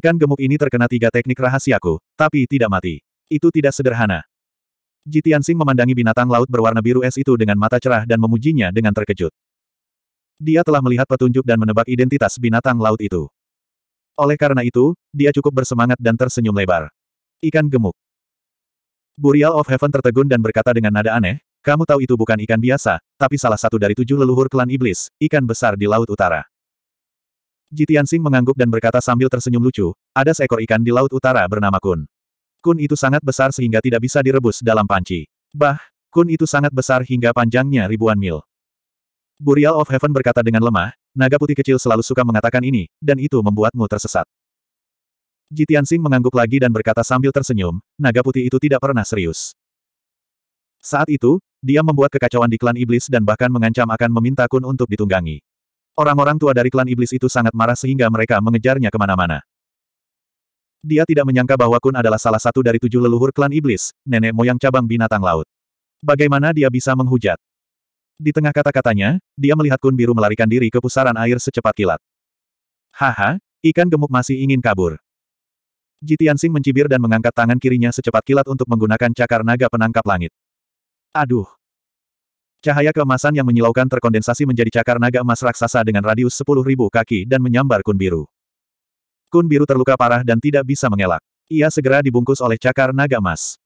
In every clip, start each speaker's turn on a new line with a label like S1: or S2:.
S1: Ikan gemuk ini terkena tiga teknik rahasiaku, tapi tidak mati. Itu tidak sederhana. Jitiansing memandangi binatang laut berwarna biru es itu dengan mata cerah dan memujinya dengan terkejut. Dia telah melihat petunjuk dan menebak identitas binatang laut itu. Oleh karena itu, dia cukup bersemangat dan tersenyum lebar. Ikan gemuk. Burial of Heaven tertegun dan berkata dengan nada aneh, kamu tahu itu bukan ikan biasa, tapi salah satu dari tujuh leluhur klan iblis, ikan besar di Laut Utara. Jitian Sing mengangguk dan berkata sambil tersenyum lucu, ada seekor ikan di laut utara bernama kun. Kun itu sangat besar sehingga tidak bisa direbus dalam panci. Bah, kun itu sangat besar hingga panjangnya ribuan mil. Burial of Heaven berkata dengan lemah, naga putih kecil selalu suka mengatakan ini, dan itu membuatmu tersesat. Jitian Sing mengangguk lagi dan berkata sambil tersenyum, naga putih itu tidak pernah serius. Saat itu, dia membuat kekacauan di klan iblis dan bahkan mengancam akan meminta Kun untuk ditunggangi. Orang-orang tua dari klan iblis itu sangat marah sehingga mereka mengejarnya kemana-mana. Dia tidak menyangka bahwa Kun adalah salah satu dari tujuh leluhur klan iblis, nenek moyang cabang binatang laut. Bagaimana dia bisa menghujat? Di tengah kata-katanya, dia melihat Kun biru melarikan diri ke pusaran air secepat kilat. Haha, ikan gemuk masih ingin kabur. Jitian Sing mencibir dan mengangkat tangan kirinya secepat kilat untuk menggunakan cakar naga penangkap langit. Aduh, Cahaya keemasan yang menyilaukan terkondensasi menjadi cakar naga emas raksasa dengan radius 10.000 kaki dan menyambar Kun Biru. Kun Biru terluka parah dan tidak bisa mengelak. Ia segera dibungkus oleh cakar naga emas.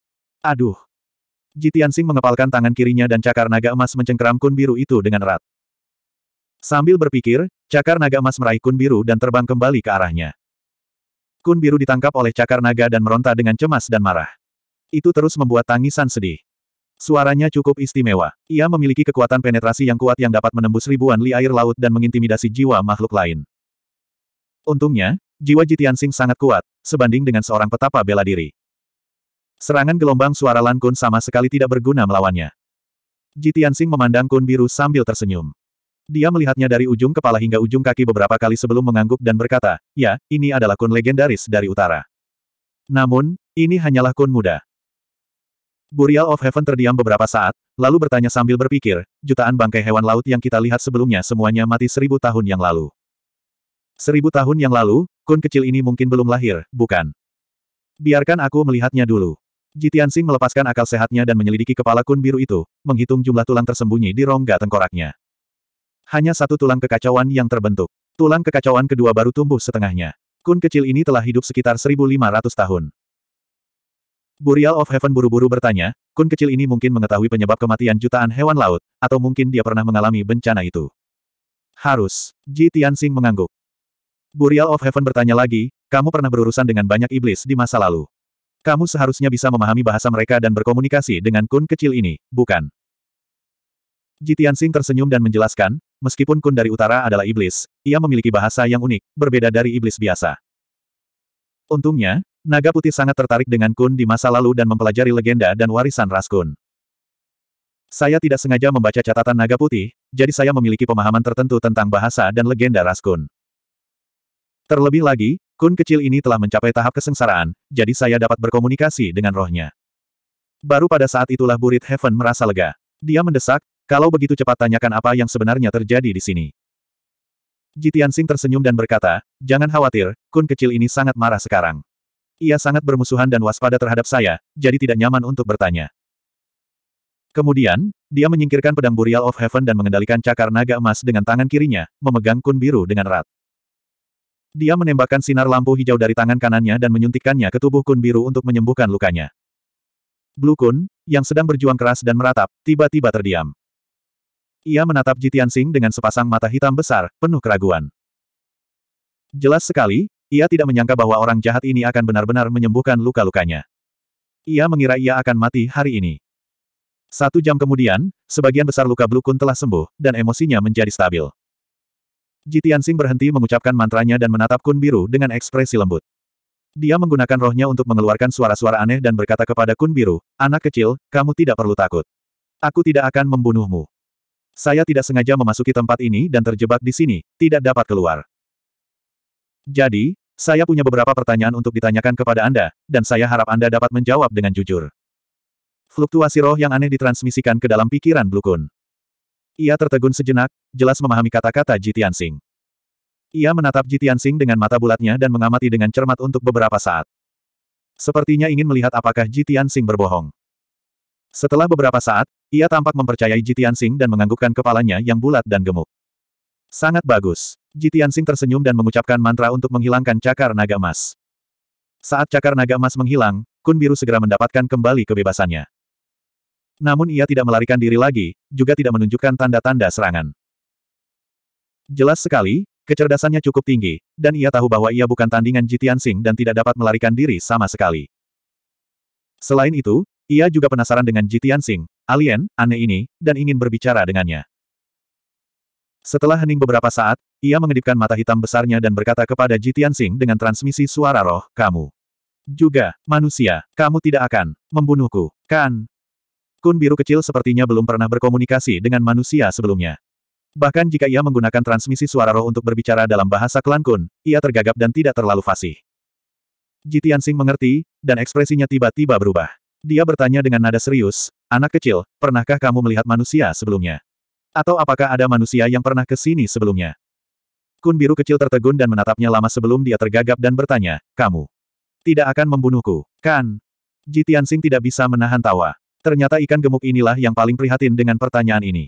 S1: Aduh! Jitian Sing mengepalkan tangan kirinya dan cakar naga emas mencengkeram Kun Biru itu dengan erat. Sambil berpikir, cakar naga emas meraih Kun Biru dan terbang kembali ke arahnya. Kun Biru ditangkap oleh cakar naga dan meronta dengan cemas dan marah. Itu terus membuat tangisan sedih. Suaranya cukup istimewa. Ia memiliki kekuatan penetrasi yang kuat yang dapat menembus ribuan li air laut dan mengintimidasi jiwa makhluk lain. Untungnya, jiwa Jitian Sing sangat kuat, sebanding dengan seorang petapa bela diri. Serangan gelombang suara Lan Kun sama sekali tidak berguna melawannya. Jitian Sing memandang Kun biru sambil tersenyum. Dia melihatnya dari ujung kepala hingga ujung kaki beberapa kali sebelum mengangguk dan berkata, ya, ini adalah Kun legendaris dari utara. Namun, ini hanyalah Kun muda. Burial of Heaven terdiam beberapa saat, lalu bertanya sambil berpikir, jutaan bangkai hewan laut yang kita lihat sebelumnya semuanya mati seribu tahun yang lalu. Seribu tahun yang lalu, kun kecil ini mungkin belum lahir, bukan? Biarkan aku melihatnya dulu. Jitian Sing melepaskan akal sehatnya dan menyelidiki kepala kun biru itu, menghitung jumlah tulang tersembunyi di rongga tengkoraknya. Hanya satu tulang kekacauan yang terbentuk. Tulang kekacauan kedua baru tumbuh setengahnya. Kun kecil ini telah hidup sekitar 1500 tahun. Burial of Heaven buru-buru bertanya, kun kecil ini mungkin mengetahui penyebab kematian jutaan hewan laut, atau mungkin dia pernah mengalami bencana itu. Harus. Ji Tianxing mengangguk. Burial of Heaven bertanya lagi, kamu pernah berurusan dengan banyak iblis di masa lalu. Kamu seharusnya bisa memahami bahasa mereka dan berkomunikasi dengan kun kecil ini, bukan? Ji Tianxing tersenyum dan menjelaskan, meskipun kun dari utara adalah iblis, ia memiliki bahasa yang unik, berbeda dari iblis biasa. Untungnya, Naga putih sangat tertarik dengan Kun di masa lalu dan mempelajari legenda dan warisan ras Kun. Saya tidak sengaja membaca catatan naga putih, jadi saya memiliki pemahaman tertentu tentang bahasa dan legenda ras Kun. Terlebih lagi, Kun kecil ini telah mencapai tahap kesengsaraan, jadi saya dapat berkomunikasi dengan rohnya. Baru pada saat itulah Burit Heaven merasa lega. Dia mendesak, kalau begitu cepat tanyakan apa yang sebenarnya terjadi di sini. Jitian Sing tersenyum dan berkata, jangan khawatir, Kun kecil ini sangat marah sekarang. Ia sangat bermusuhan dan waspada terhadap saya, jadi tidak nyaman untuk bertanya. Kemudian, dia menyingkirkan pedang Burial of Heaven dan mengendalikan cakar naga emas dengan tangan kirinya, memegang kun biru dengan erat. Dia menembakkan sinar lampu hijau dari tangan kanannya dan menyuntikkannya ke tubuh kun biru untuk menyembuhkan lukanya. Blue Kun, yang sedang berjuang keras dan meratap, tiba-tiba terdiam. Ia menatap Jitian Sing dengan sepasang mata hitam besar, penuh keraguan. Jelas sekali, ia tidak menyangka bahwa orang jahat ini akan benar-benar menyembuhkan luka-lukanya. Ia mengira ia akan mati hari ini. Satu jam kemudian, sebagian besar luka Blukun telah sembuh, dan emosinya menjadi stabil. Jitian Sing berhenti mengucapkan mantranya dan menatap Kun Biru dengan ekspresi lembut. Dia menggunakan rohnya untuk mengeluarkan suara-suara aneh dan berkata kepada Kun Biru, Anak kecil, kamu tidak perlu takut. Aku tidak akan membunuhmu. Saya tidak sengaja memasuki tempat ini dan terjebak di sini, tidak dapat keluar. Jadi, saya punya beberapa pertanyaan untuk ditanyakan kepada Anda, dan saya harap Anda dapat menjawab dengan jujur. Fluktuasi roh yang aneh ditransmisikan ke dalam pikiran Blukun. Ia tertegun sejenak, jelas memahami kata-kata Jitian Sing. Ia menatap Jitian Sing dengan mata bulatnya dan mengamati dengan cermat untuk beberapa saat. Sepertinya ingin melihat apakah Jitian Sing berbohong. Setelah beberapa saat, ia tampak mempercayai Jitian Sing dan menganggukkan kepalanya yang bulat dan gemuk. Sangat bagus. Jitian Sing tersenyum dan mengucapkan mantra untuk menghilangkan cakar naga emas. Saat cakar naga emas menghilang, Kun Biru segera mendapatkan kembali kebebasannya. Namun ia tidak melarikan diri lagi, juga tidak menunjukkan tanda-tanda serangan. Jelas sekali, kecerdasannya cukup tinggi, dan ia tahu bahwa ia bukan tandingan Jitian Sing dan tidak dapat melarikan diri sama sekali. Selain itu, ia juga penasaran dengan Jitian Sing, alien, aneh ini, dan ingin berbicara dengannya. Setelah hening beberapa saat, ia mengedipkan mata hitam besarnya dan berkata kepada Jitian Tianxing dengan transmisi suara roh, kamu. Juga, manusia, kamu tidak akan membunuhku, kan? Kun biru kecil sepertinya belum pernah berkomunikasi dengan manusia sebelumnya. Bahkan jika ia menggunakan transmisi suara roh untuk berbicara dalam bahasa klan Kun, ia tergagap dan tidak terlalu fasih. Jitian Tianxing mengerti, dan ekspresinya tiba-tiba berubah. Dia bertanya dengan nada serius, anak kecil, pernahkah kamu melihat manusia sebelumnya? Atau apakah ada manusia yang pernah ke sini sebelumnya? Kun biru kecil tertegun dan menatapnya lama sebelum dia tergagap dan bertanya, kamu tidak akan membunuhku, kan? Ji Tianxing tidak bisa menahan tawa. Ternyata ikan gemuk inilah yang paling prihatin dengan pertanyaan ini.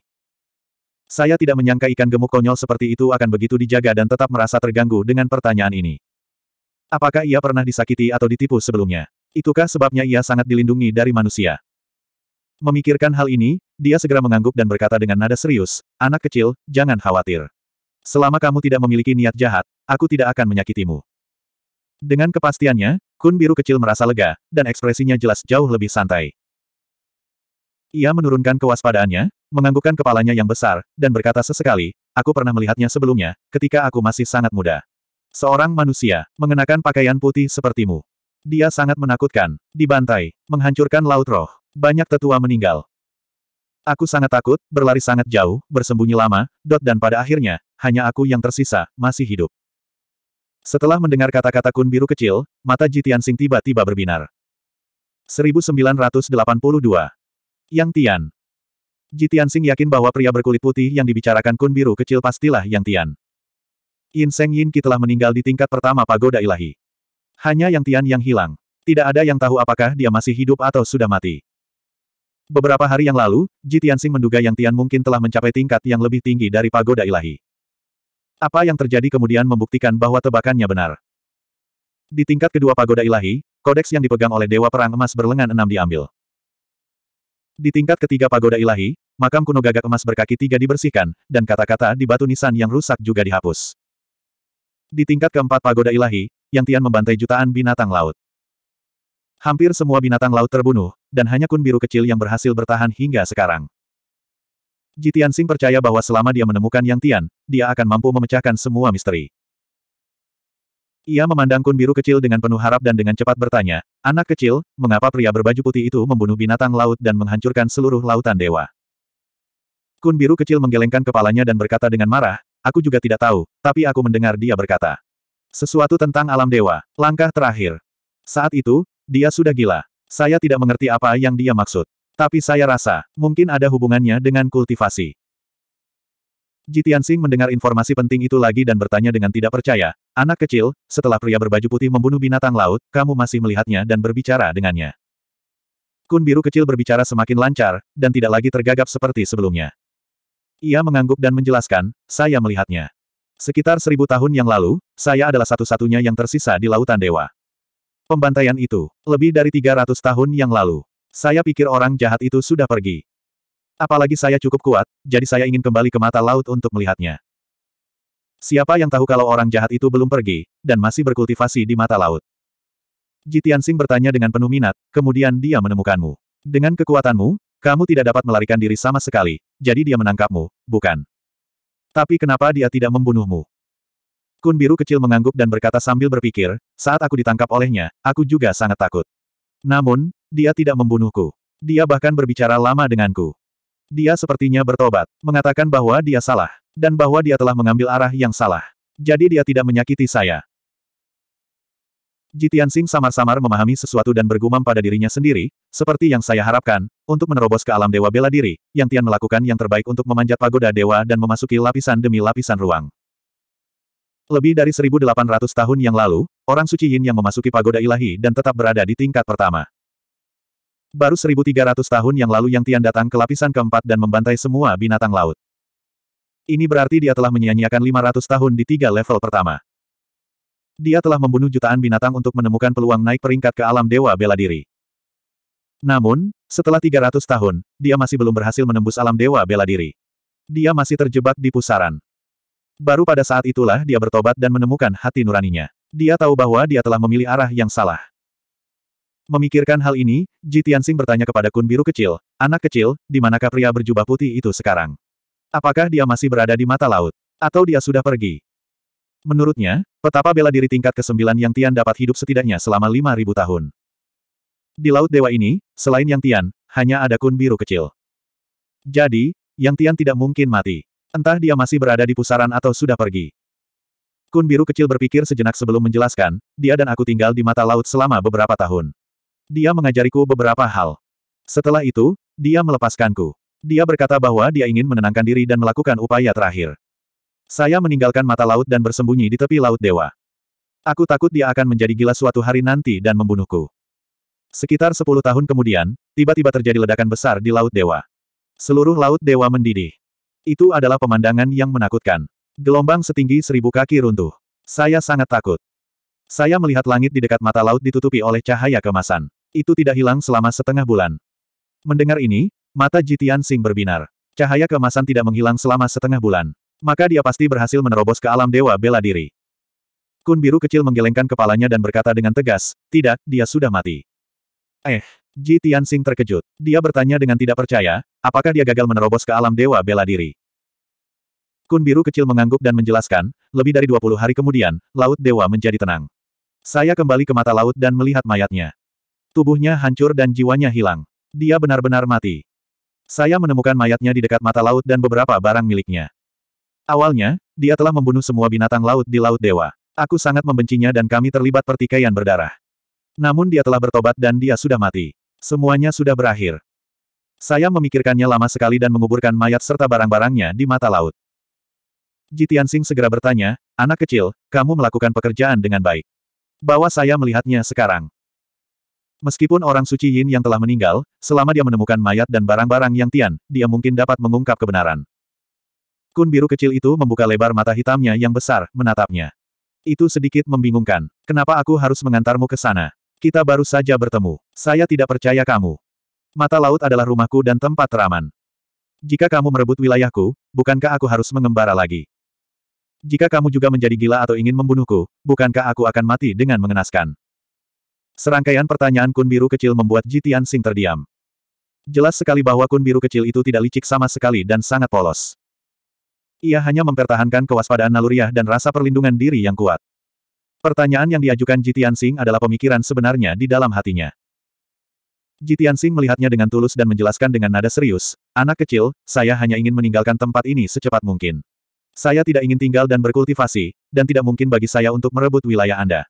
S1: Saya tidak menyangka ikan gemuk konyol seperti itu akan begitu dijaga dan tetap merasa terganggu dengan pertanyaan ini. Apakah ia pernah disakiti atau ditipu sebelumnya? Itukah sebabnya ia sangat dilindungi dari manusia? Memikirkan hal ini, dia segera mengangguk dan berkata dengan nada serius, anak kecil, jangan khawatir. Selama kamu tidak memiliki niat jahat, aku tidak akan menyakitimu. Dengan kepastiannya, kun biru kecil merasa lega, dan ekspresinya jelas jauh lebih santai. Ia menurunkan kewaspadaannya, menganggukkan kepalanya yang besar, dan berkata sesekali, aku pernah melihatnya sebelumnya, ketika aku masih sangat muda. Seorang manusia, mengenakan pakaian putih sepertimu. Dia sangat menakutkan, dibantai, menghancurkan laut roh. Banyak tetua meninggal. Aku sangat takut, berlari sangat jauh, bersembunyi lama, dot dan pada akhirnya, hanya aku yang tersisa, masih hidup. Setelah mendengar kata-kata kun biru kecil, mata Jitian Sing tiba-tiba berbinar. 1982. Yang Tian. Jitian Sing yakin bahwa pria berkulit putih yang dibicarakan kun biru kecil pastilah Yang Tian. Yin Seng Yin Ki telah meninggal di tingkat pertama pagoda ilahi. Hanya Yang Tian yang hilang. Tidak ada yang tahu apakah dia masih hidup atau sudah mati. Beberapa hari yang lalu, Ji Tianxing menduga Yang Tian mungkin telah mencapai tingkat yang lebih tinggi dari pagoda ilahi. Apa yang terjadi kemudian membuktikan bahwa tebakannya benar. Di tingkat kedua pagoda ilahi, kodeks yang dipegang oleh Dewa Perang Emas berlengan enam diambil. Di tingkat ketiga pagoda ilahi, makam kuno gagak emas berkaki tiga dibersihkan, dan kata-kata di batu nisan yang rusak juga dihapus. Di tingkat keempat pagoda ilahi, Yang Tian membantai jutaan binatang laut. Hampir semua binatang laut terbunuh, dan hanya kun biru kecil yang berhasil bertahan hingga sekarang. Jitian Sing percaya bahwa selama dia menemukan Yang Tian, dia akan mampu memecahkan semua misteri. Ia memandang kun biru kecil dengan penuh harap dan dengan cepat bertanya, anak kecil, mengapa pria berbaju putih itu membunuh binatang laut dan menghancurkan seluruh lautan dewa? Kun biru kecil menggelengkan kepalanya dan berkata dengan marah, aku juga tidak tahu, tapi aku mendengar dia berkata. Sesuatu tentang alam dewa, langkah terakhir. Saat itu, dia sudah gila. Saya tidak mengerti apa yang dia maksud. Tapi saya rasa, mungkin ada hubungannya dengan kultivasi. Jitiansing mendengar informasi penting itu lagi dan bertanya dengan tidak percaya, anak kecil, setelah pria berbaju putih membunuh binatang laut, kamu masih melihatnya dan berbicara dengannya. Kun biru kecil berbicara semakin lancar, dan tidak lagi tergagap seperti sebelumnya. Ia mengangguk dan menjelaskan, saya melihatnya. Sekitar seribu tahun yang lalu, saya adalah satu-satunya yang tersisa di lautan dewa. Pembantaian itu, lebih dari 300 tahun yang lalu. Saya pikir orang jahat itu sudah pergi. Apalagi saya cukup kuat, jadi saya ingin kembali ke mata laut untuk melihatnya. Siapa yang tahu kalau orang jahat itu belum pergi, dan masih berkultivasi di mata laut? Jitian Sing bertanya dengan penuh minat, kemudian dia menemukanmu. Dengan kekuatanmu, kamu tidak dapat melarikan diri sama sekali, jadi dia menangkapmu, bukan? Tapi kenapa dia tidak membunuhmu? Kun biru kecil mengangguk dan berkata sambil berpikir, saat aku ditangkap olehnya, aku juga sangat takut. Namun, dia tidak membunuhku. Dia bahkan berbicara lama denganku. Dia sepertinya bertobat, mengatakan bahwa dia salah, dan bahwa dia telah mengambil arah yang salah. Jadi dia tidak menyakiti saya. Jitian Singh samar-samar memahami sesuatu dan bergumam pada dirinya sendiri, seperti yang saya harapkan, untuk menerobos ke alam dewa bela diri, Yang Tian melakukan yang terbaik untuk memanjat pagoda dewa dan memasuki lapisan demi lapisan ruang. Lebih dari 1800 tahun yang lalu, orang suci Yin yang memasuki pagoda ilahi dan tetap berada di tingkat pertama. Baru 1300 tahun yang lalu yang Tian datang ke lapisan keempat dan membantai semua binatang laut. Ini berarti dia telah menyia-nyiakan 500 tahun di tiga level pertama. Dia telah membunuh jutaan binatang untuk menemukan peluang naik peringkat ke alam dewa bela diri. Namun, setelah 300 tahun, dia masih belum berhasil menembus alam dewa bela diri. Dia masih terjebak di pusaran. Baru pada saat itulah dia bertobat dan menemukan hati nuraninya. Dia tahu bahwa dia telah memilih arah yang salah. Memikirkan hal ini, Ji Tianxing bertanya kepada Kun Biru kecil, anak kecil, di manakah pria berjubah putih itu sekarang? Apakah dia masih berada di mata laut? Atau dia sudah pergi? Menurutnya, petapa bela diri tingkat ke-9 yang Tian dapat hidup setidaknya selama 5.000 tahun. Di Laut Dewa ini, selain Yang Tian, hanya ada Kun Biru kecil. Jadi, Yang Tian tidak mungkin mati. Entah dia masih berada di pusaran atau sudah pergi. Kun biru kecil berpikir sejenak sebelum menjelaskan, dia dan aku tinggal di mata laut selama beberapa tahun. Dia mengajariku beberapa hal. Setelah itu, dia melepaskanku. Dia berkata bahwa dia ingin menenangkan diri dan melakukan upaya terakhir. Saya meninggalkan mata laut dan bersembunyi di tepi laut dewa. Aku takut dia akan menjadi gila suatu hari nanti dan membunuhku. Sekitar sepuluh tahun kemudian, tiba-tiba terjadi ledakan besar di Laut Dewa. Seluruh Laut Dewa mendidih. Itu adalah pemandangan yang menakutkan. Gelombang setinggi seribu kaki runtuh. Saya sangat takut. Saya melihat langit di dekat mata laut ditutupi oleh cahaya kemasan. Itu tidak hilang selama setengah bulan. Mendengar ini, mata Jitian Sing berbinar. Cahaya kemasan tidak menghilang selama setengah bulan. Maka dia pasti berhasil menerobos ke alam dewa bela diri. Kun biru kecil menggelengkan kepalanya dan berkata dengan tegas, tidak, dia sudah mati. Eh, Ji Tianxing terkejut. Dia bertanya dengan tidak percaya, apakah dia gagal menerobos ke alam dewa bela diri. Kun biru kecil mengangguk dan menjelaskan, lebih dari 20 hari kemudian, laut dewa menjadi tenang. Saya kembali ke mata laut dan melihat mayatnya. Tubuhnya hancur dan jiwanya hilang. Dia benar-benar mati. Saya menemukan mayatnya di dekat mata laut dan beberapa barang miliknya. Awalnya, dia telah membunuh semua binatang laut di Laut Dewa. Aku sangat membencinya dan kami terlibat pertikaian berdarah. Namun dia telah bertobat dan dia sudah mati. Semuanya sudah berakhir. Saya memikirkannya lama sekali dan menguburkan mayat serta barang-barangnya di mata laut. Tianxing segera bertanya, anak kecil, kamu melakukan pekerjaan dengan baik. Bawa saya melihatnya sekarang. Meskipun orang suci Yin yang telah meninggal, selama dia menemukan mayat dan barang-barang yang Tian, dia mungkin dapat mengungkap kebenaran. Kun biru kecil itu membuka lebar mata hitamnya yang besar, menatapnya. Itu sedikit membingungkan. Kenapa aku harus mengantarmu ke sana? Kita baru saja bertemu. Saya tidak percaya kamu. Mata laut adalah rumahku dan tempat teraman. Jika kamu merebut wilayahku, bukankah aku harus mengembara lagi? Jika kamu juga menjadi gila atau ingin membunuhku, bukankah aku akan mati dengan mengenaskan? Serangkaian pertanyaan Kun Biru kecil membuat Jitian Sing terdiam. Jelas sekali bahwa Kun Biru kecil itu tidak licik sama sekali dan sangat polos. Ia hanya mempertahankan kewaspadaan naluriah dan rasa perlindungan diri yang kuat. Pertanyaan yang diajukan Jitian Sing adalah pemikiran sebenarnya di dalam hatinya. Jitian Sing melihatnya dengan tulus dan menjelaskan dengan nada serius, Anak kecil, saya hanya ingin meninggalkan tempat ini secepat mungkin. Saya tidak ingin tinggal dan berkultivasi, dan tidak mungkin bagi saya untuk merebut wilayah Anda.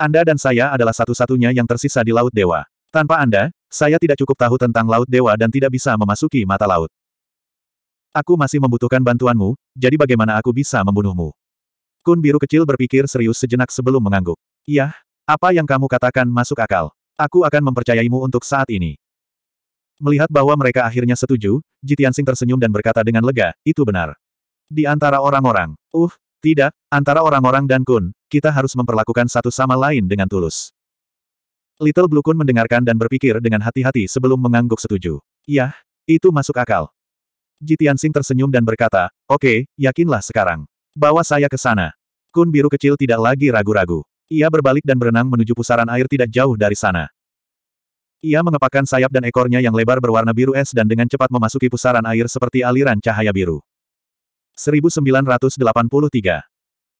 S1: Anda dan saya adalah satu-satunya yang tersisa di Laut Dewa. Tanpa Anda, saya tidak cukup tahu tentang Laut Dewa dan tidak bisa memasuki mata laut. Aku masih membutuhkan bantuanmu, jadi bagaimana aku bisa membunuhmu? Kun biru kecil berpikir serius sejenak sebelum mengangguk. Yah, apa yang kamu katakan masuk akal. Aku akan mempercayaimu untuk saat ini. Melihat bahwa mereka akhirnya setuju, Jitiansing tersenyum dan berkata dengan lega, itu benar. Di antara orang-orang, uh, tidak, antara orang-orang dan Kun, kita harus memperlakukan satu sama lain dengan tulus. Little Blue Kun mendengarkan dan berpikir dengan hati-hati sebelum mengangguk setuju. Yah, itu masuk akal. Jitiansing tersenyum dan berkata, oke, okay, yakinlah sekarang. Bawa saya ke sana. Kun biru kecil tidak lagi ragu-ragu. Ia berbalik dan berenang menuju pusaran air tidak jauh dari sana. Ia mengepakkan sayap dan ekornya yang lebar berwarna biru es dan dengan cepat memasuki pusaran air seperti aliran cahaya biru. 1983.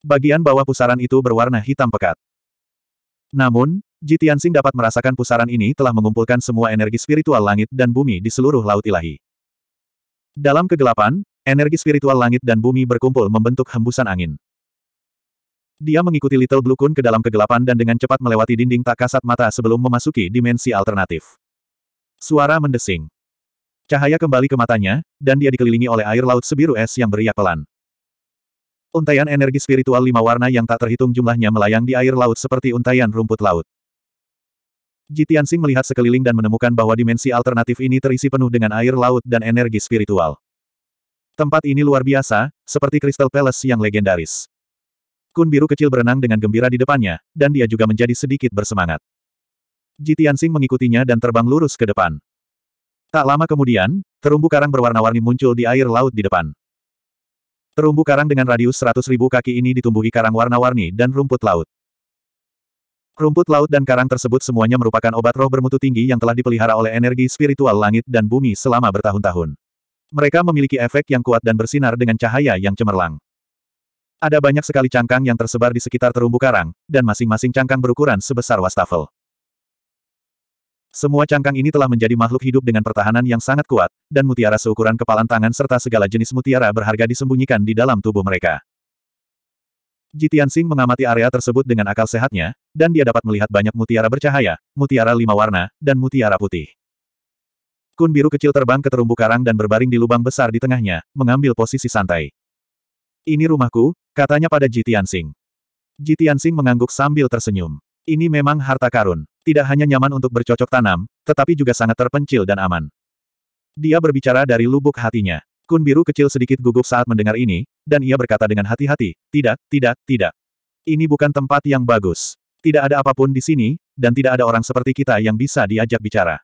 S1: Bagian bawah pusaran itu berwarna hitam pekat. Namun, Jitiansing dapat merasakan pusaran ini telah mengumpulkan semua energi spiritual langit dan bumi di seluruh laut ilahi. Dalam kegelapan, Energi spiritual langit dan bumi berkumpul membentuk hembusan angin. Dia mengikuti Little Blue Kun ke dalam kegelapan dan dengan cepat melewati dinding tak kasat mata sebelum memasuki dimensi alternatif. Suara mendesing. Cahaya kembali ke matanya, dan dia dikelilingi oleh air laut sebiru es yang beriak pelan. Untaian energi spiritual lima warna yang tak terhitung jumlahnya melayang di air laut seperti untaian rumput laut. Jitian Sing melihat sekeliling dan menemukan bahwa dimensi alternatif ini terisi penuh dengan air laut dan energi spiritual. Tempat ini luar biasa, seperti Crystal Palace yang legendaris. Kun biru kecil berenang dengan gembira di depannya, dan dia juga menjadi sedikit bersemangat. Ji mengikutinya dan terbang lurus ke depan. Tak lama kemudian, terumbu karang berwarna-warni muncul di air laut di depan. Terumbu karang dengan radius 100 ribu kaki ini ditumbuhi karang warna-warni dan rumput laut. Rumput laut dan karang tersebut semuanya merupakan obat roh bermutu tinggi yang telah dipelihara oleh energi spiritual langit dan bumi selama bertahun-tahun. Mereka memiliki efek yang kuat dan bersinar dengan cahaya yang cemerlang. Ada banyak sekali cangkang yang tersebar di sekitar terumbu karang, dan masing-masing cangkang berukuran sebesar wastafel. Semua cangkang ini telah menjadi makhluk hidup dengan pertahanan yang sangat kuat, dan mutiara seukuran kepalan tangan serta segala jenis mutiara berharga disembunyikan di dalam tubuh mereka. Jitian Sing mengamati area tersebut dengan akal sehatnya, dan dia dapat melihat banyak mutiara bercahaya, mutiara lima warna, dan mutiara putih. Kun biru kecil terbang ke terumbu karang dan berbaring di lubang besar di tengahnya, mengambil posisi santai. Ini rumahku, katanya pada Ji Tianxing. Ji Tianxing mengangguk sambil tersenyum. Ini memang harta karun. Tidak hanya nyaman untuk bercocok tanam, tetapi juga sangat terpencil dan aman. Dia berbicara dari lubuk hatinya. Kun biru kecil sedikit gugup saat mendengar ini, dan ia berkata dengan hati-hati, tidak, tidak, tidak. Ini bukan tempat yang bagus. Tidak ada apapun di sini, dan tidak ada orang seperti kita yang bisa diajak bicara.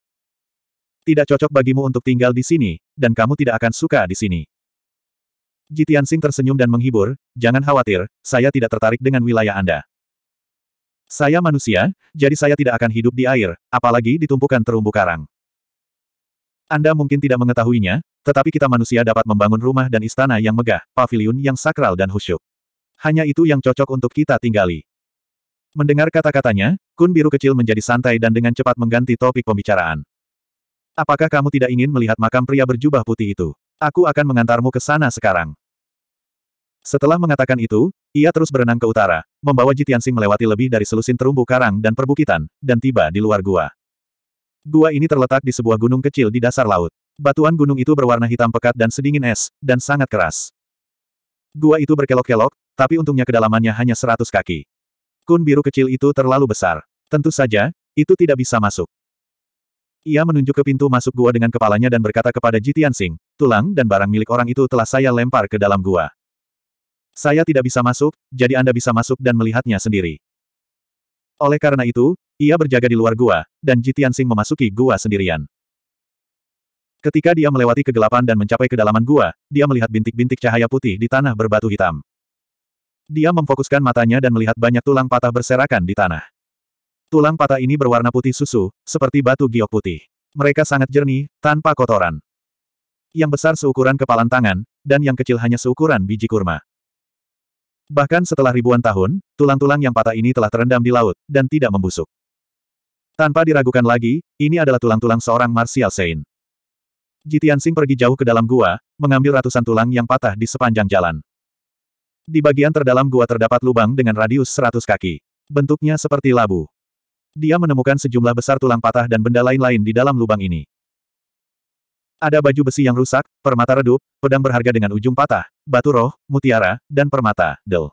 S1: Tidak cocok bagimu untuk tinggal di sini, dan kamu tidak akan suka di sini. Jitiansing tersenyum dan menghibur, jangan khawatir, saya tidak tertarik dengan wilayah Anda. Saya manusia, jadi saya tidak akan hidup di air, apalagi ditumpukan terumbu karang. Anda mungkin tidak mengetahuinya, tetapi kita manusia dapat membangun rumah dan istana yang megah, pavilion yang sakral dan khusyuk. Hanya itu yang cocok untuk kita tinggali. Mendengar kata-katanya, kun biru kecil menjadi santai dan dengan cepat mengganti topik pembicaraan. Apakah kamu tidak ingin melihat makam pria berjubah putih itu? Aku akan mengantarmu ke sana sekarang. Setelah mengatakan itu, ia terus berenang ke utara, membawa Jitiansing melewati lebih dari selusin terumbu karang dan perbukitan, dan tiba di luar gua. Gua ini terletak di sebuah gunung kecil di dasar laut. Batuan gunung itu berwarna hitam pekat dan sedingin es, dan sangat keras. Gua itu berkelok-kelok, tapi untungnya kedalamannya hanya seratus kaki. Kun biru kecil itu terlalu besar. Tentu saja, itu tidak bisa masuk. Ia menunjuk ke pintu masuk gua dengan kepalanya dan berkata kepada Jitian Sing, tulang dan barang milik orang itu telah saya lempar ke dalam gua. Saya tidak bisa masuk, jadi Anda bisa masuk dan melihatnya sendiri. Oleh karena itu, ia berjaga di luar gua, dan Jitian Sing memasuki gua sendirian. Ketika dia melewati kegelapan dan mencapai kedalaman gua, dia melihat bintik-bintik cahaya putih di tanah berbatu hitam. Dia memfokuskan matanya dan melihat banyak tulang patah berserakan di tanah. Tulang patah ini berwarna putih susu, seperti batu giok putih. Mereka sangat jernih, tanpa kotoran. Yang besar seukuran kepalan tangan, dan yang kecil hanya seukuran biji kurma. Bahkan setelah ribuan tahun, tulang-tulang yang patah ini telah terendam di laut, dan tidak membusuk. Tanpa diragukan lagi, ini adalah tulang-tulang seorang Martial Saint. Jitian Sing pergi jauh ke dalam gua, mengambil ratusan tulang yang patah di sepanjang jalan. Di bagian terdalam gua terdapat lubang dengan radius 100 kaki. Bentuknya seperti labu. Dia menemukan sejumlah besar tulang patah dan benda lain-lain di dalam lubang ini. Ada baju besi yang rusak, permata redup, pedang berharga dengan ujung patah, batu roh, mutiara, dan permata, del.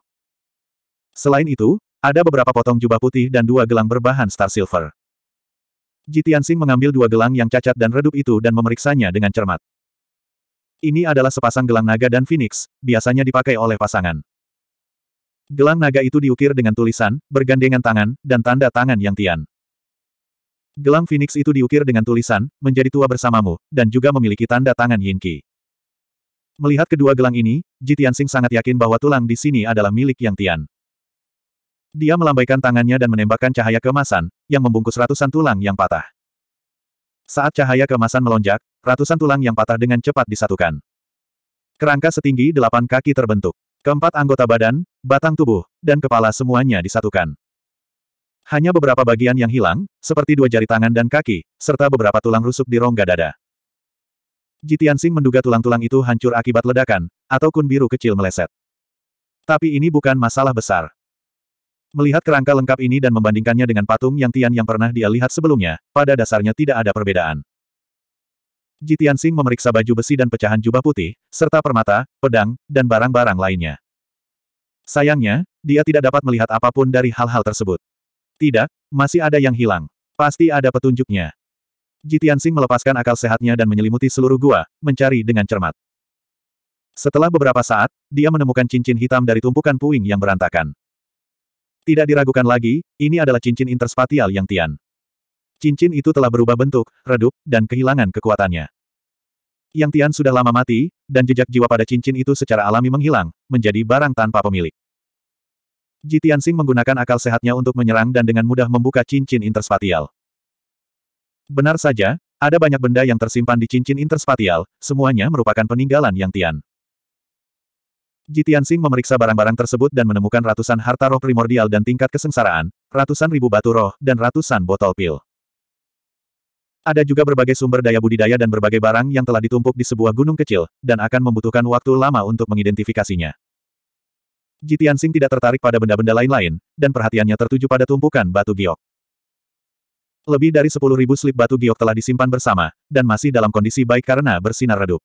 S1: Selain itu, ada beberapa potong jubah putih dan dua gelang berbahan star silver. Jitiansing mengambil dua gelang yang cacat dan redup itu dan memeriksanya dengan cermat. Ini adalah sepasang gelang naga dan phoenix, biasanya dipakai oleh pasangan. Gelang naga itu diukir dengan tulisan, bergandengan tangan, dan tanda tangan yang Tian. Gelang Phoenix itu diukir dengan tulisan, menjadi tua bersamamu, dan juga memiliki tanda tangan Yin Qi. Melihat kedua gelang ini, Ji Sing sangat yakin bahwa tulang di sini adalah milik Yang Tian. Dia melambaikan tangannya dan menembakkan cahaya kemasan, yang membungkus ratusan tulang yang patah. Saat cahaya kemasan melonjak, ratusan tulang yang patah dengan cepat disatukan. Kerangka setinggi delapan kaki terbentuk. Keempat anggota badan, batang tubuh, dan kepala semuanya disatukan. Hanya beberapa bagian yang hilang, seperti dua jari tangan dan kaki, serta beberapa tulang rusuk di rongga dada. Jitian Sing menduga tulang-tulang itu hancur akibat ledakan, atau kun biru kecil meleset. Tapi ini bukan masalah besar. Melihat kerangka lengkap ini dan membandingkannya dengan patung yang Tian yang pernah dia lihat sebelumnya, pada dasarnya tidak ada perbedaan. Jitian Sing memeriksa baju besi dan pecahan jubah putih, serta permata, pedang, dan barang-barang lainnya. Sayangnya, dia tidak dapat melihat apapun dari hal-hal tersebut. Tidak, masih ada yang hilang. Pasti ada petunjuknya. Jitian Sing melepaskan akal sehatnya dan menyelimuti seluruh gua, mencari dengan cermat. Setelah beberapa saat, dia menemukan cincin hitam dari tumpukan puing yang berantakan. Tidak diragukan lagi, ini adalah cincin interspatial yang Tian. Cincin itu telah berubah bentuk, redup, dan kehilangan kekuatannya. Yang Tian sudah lama mati, dan jejak jiwa pada cincin itu secara alami menghilang, menjadi barang tanpa pemilik. Ji Tianxing menggunakan akal sehatnya untuk menyerang dan dengan mudah membuka cincin interspatial. Benar saja, ada banyak benda yang tersimpan di cincin interspatial, semuanya merupakan peninggalan Yang Tian. Ji Tianxing memeriksa barang-barang tersebut dan menemukan ratusan harta roh primordial dan tingkat kesengsaraan, ratusan ribu batu roh, dan ratusan botol pil. Ada juga berbagai sumber daya budidaya dan berbagai barang yang telah ditumpuk di sebuah gunung kecil, dan akan membutuhkan waktu lama untuk mengidentifikasinya. Jitian Sing tidak tertarik pada benda-benda lain-lain, dan perhatiannya tertuju pada tumpukan batu giok. Lebih dari 10.000 slip batu giok telah disimpan bersama, dan masih dalam kondisi baik karena bersinar redup.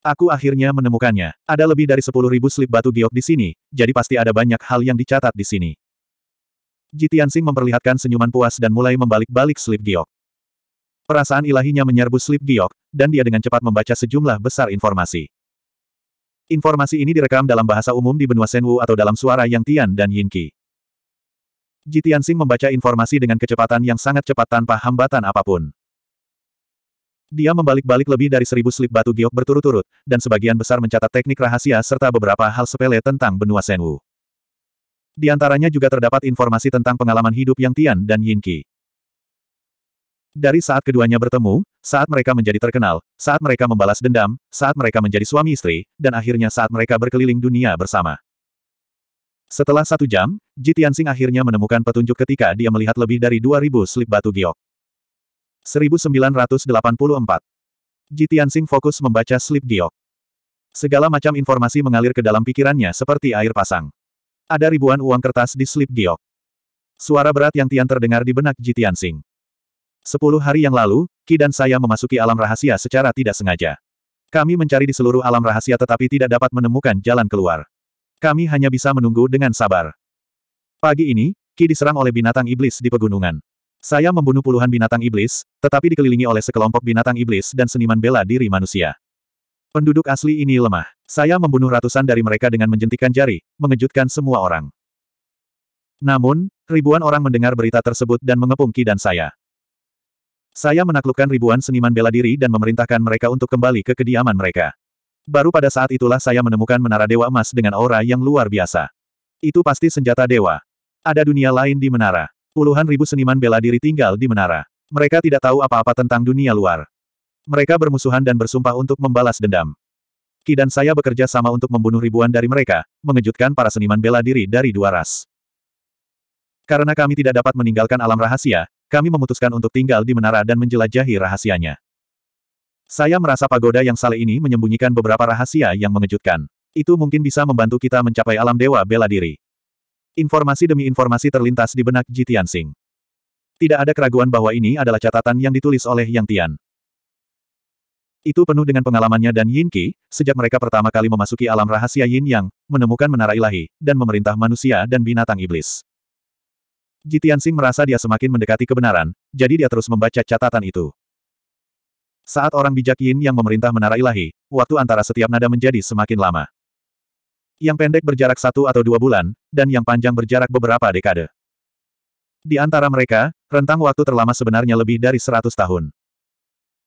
S1: Aku akhirnya menemukannya. Ada lebih dari 10.000 slip batu giok di sini, jadi pasti ada banyak hal yang dicatat di sini. Jitian Sing memperlihatkan senyuman puas dan mulai membalik-balik slip giok. Perasaan ilahinya menyerbu Slip Giok, dan dia dengan cepat membaca sejumlah besar informasi. Informasi ini direkam dalam bahasa umum di benua Senwu atau dalam suara Yang Tian dan Yin Qi. Ji Tianxing membaca informasi dengan kecepatan yang sangat cepat tanpa hambatan apapun. Dia membalik-balik lebih dari seribu slip batu giok berturut-turut, dan sebagian besar mencatat teknik rahasia serta beberapa hal sepele tentang benua Senwu. Di antaranya juga terdapat informasi tentang pengalaman hidup Yang Tian dan Yin Qi. Dari saat keduanya bertemu, saat mereka menjadi terkenal, saat mereka membalas dendam, saat mereka menjadi suami istri, dan akhirnya saat mereka berkeliling dunia bersama. Setelah satu jam, Ji Tianxing akhirnya menemukan petunjuk ketika dia melihat lebih dari 2.000 slip batu giok. 1984. Ji Tianxing fokus membaca slip giok. Segala macam informasi mengalir ke dalam pikirannya seperti air pasang. Ada ribuan uang kertas di slip giok. Suara berat yang Tian terdengar di benak Ji Tianxing. Sepuluh hari yang lalu, Ki dan saya memasuki alam rahasia secara tidak sengaja. Kami mencari di seluruh alam rahasia tetapi tidak dapat menemukan jalan keluar. Kami hanya bisa menunggu dengan sabar. Pagi ini, Ki diserang oleh binatang iblis di pegunungan. Saya membunuh puluhan binatang iblis, tetapi dikelilingi oleh sekelompok binatang iblis dan seniman bela diri manusia. Penduduk asli ini lemah. Saya membunuh ratusan dari mereka dengan menjentikan jari, mengejutkan semua orang. Namun, ribuan orang mendengar berita tersebut dan mengepung Ki dan saya. Saya menaklukkan ribuan seniman bela diri dan memerintahkan mereka untuk kembali ke kediaman mereka. Baru pada saat itulah saya menemukan menara dewa emas dengan aura yang luar biasa. Itu pasti senjata dewa. Ada dunia lain di menara. Puluhan ribu seniman bela diri tinggal di menara. Mereka tidak tahu apa-apa tentang dunia luar. Mereka bermusuhan dan bersumpah untuk membalas dendam. Ki dan saya bekerja sama untuk membunuh ribuan dari mereka, mengejutkan para seniman bela diri dari dua ras. Karena kami tidak dapat meninggalkan alam rahasia, kami memutuskan untuk tinggal di menara dan menjelajahi rahasianya. Saya merasa pagoda yang saleh ini menyembunyikan beberapa rahasia yang mengejutkan. Itu mungkin bisa membantu kita mencapai alam dewa bela diri. Informasi demi informasi terlintas di benak Jitian Singh. Tidak ada keraguan bahwa ini adalah catatan yang ditulis oleh Yang Tian. Itu penuh dengan pengalamannya dan Yin Qi, sejak mereka pertama kali memasuki alam rahasia Yin Yang, menemukan menara ilahi, dan memerintah manusia dan binatang iblis. Jitian Sing merasa dia semakin mendekati kebenaran, jadi dia terus membaca catatan itu. Saat orang bijak Yin yang memerintah menara ilahi, waktu antara setiap nada menjadi semakin lama. Yang pendek berjarak satu atau dua bulan, dan yang panjang berjarak beberapa dekade. Di antara mereka, rentang waktu terlama sebenarnya lebih dari seratus tahun.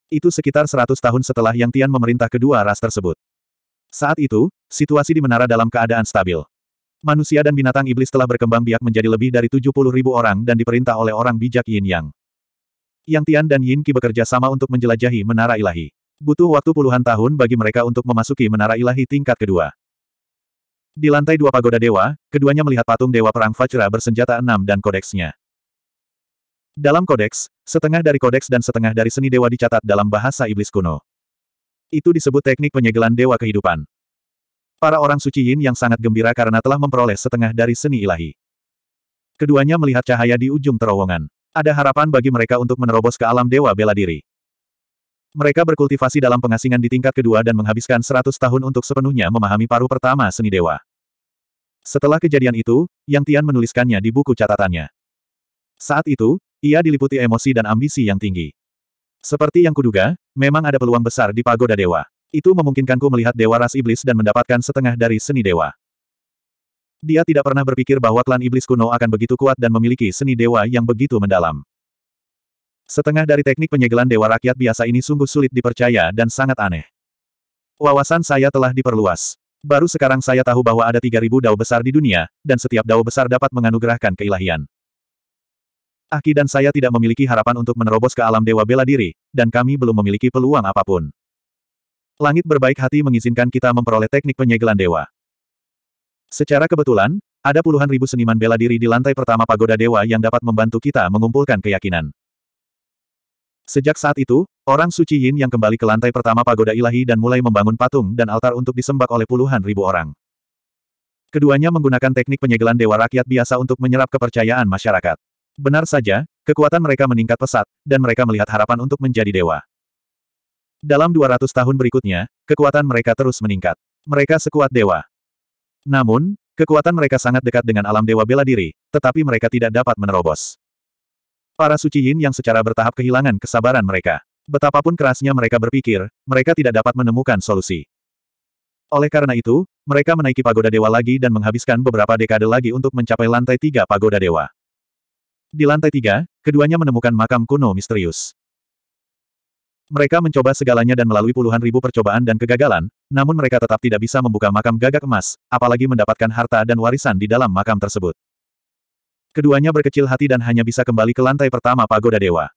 S1: Itu sekitar seratus tahun setelah Yang Tian memerintah kedua ras tersebut. Saat itu, situasi di menara dalam keadaan stabil. Manusia dan binatang iblis telah berkembang biak menjadi lebih dari puluh ribu orang dan diperintah oleh orang bijak Yin Yang. Yang Tian dan Yin Qi bekerja sama untuk menjelajahi menara ilahi. Butuh waktu puluhan tahun bagi mereka untuk memasuki menara ilahi tingkat kedua. Di lantai dua pagoda dewa, keduanya melihat patung dewa perang Vajra bersenjata enam dan kodeksnya. Dalam kodeks, setengah dari kodeks dan setengah dari seni dewa dicatat dalam bahasa iblis kuno. Itu disebut teknik penyegelan dewa kehidupan. Para orang suci Yin yang sangat gembira karena telah memperoleh setengah dari seni ilahi. Keduanya melihat cahaya di ujung terowongan. Ada harapan bagi mereka untuk menerobos ke alam dewa bela diri. Mereka berkultivasi dalam pengasingan di tingkat kedua dan menghabiskan seratus tahun untuk sepenuhnya memahami paruh pertama seni dewa. Setelah kejadian itu, Yang Tian menuliskannya di buku catatannya. Saat itu, ia diliputi emosi dan ambisi yang tinggi. Seperti yang kuduga, memang ada peluang besar di pagoda dewa. Itu memungkinkanku melihat Dewa Ras Iblis dan mendapatkan setengah dari seni dewa. Dia tidak pernah berpikir bahwa klan Iblis kuno akan begitu kuat dan memiliki seni dewa yang begitu mendalam. Setengah dari teknik penyegelan dewa rakyat biasa ini sungguh sulit dipercaya dan sangat aneh. Wawasan saya telah diperluas. Baru sekarang saya tahu bahwa ada 3.000 dao besar di dunia, dan setiap dao besar dapat menganugerahkan keilahian. Aki dan saya tidak memiliki harapan untuk menerobos ke alam dewa bela diri, dan kami belum memiliki peluang apapun. Langit berbaik hati mengizinkan kita memperoleh teknik penyegelan dewa. Secara kebetulan, ada puluhan ribu seniman bela diri di lantai pertama pagoda dewa yang dapat membantu kita mengumpulkan keyakinan. Sejak saat itu, orang suci Yin yang kembali ke lantai pertama pagoda ilahi dan mulai membangun patung dan altar untuk disembak oleh puluhan ribu orang. Keduanya menggunakan teknik penyegelan dewa rakyat biasa untuk menyerap kepercayaan masyarakat. Benar saja, kekuatan mereka meningkat pesat, dan mereka melihat harapan untuk menjadi dewa. Dalam 200 tahun berikutnya, kekuatan mereka terus meningkat. Mereka sekuat dewa. Namun, kekuatan mereka sangat dekat dengan alam dewa bela diri, tetapi mereka tidak dapat menerobos. Para suci Yin yang secara bertahap kehilangan kesabaran mereka. Betapapun kerasnya mereka berpikir, mereka tidak dapat menemukan solusi. Oleh karena itu, mereka menaiki pagoda dewa lagi dan menghabiskan beberapa dekade lagi untuk mencapai lantai tiga pagoda dewa. Di lantai tiga, keduanya menemukan makam kuno misterius. Mereka mencoba segalanya dan melalui puluhan ribu percobaan dan kegagalan, namun mereka tetap tidak bisa membuka makam gagak emas, apalagi mendapatkan harta dan warisan di dalam makam tersebut. Keduanya berkecil hati dan hanya bisa kembali ke lantai pertama pagoda dewa.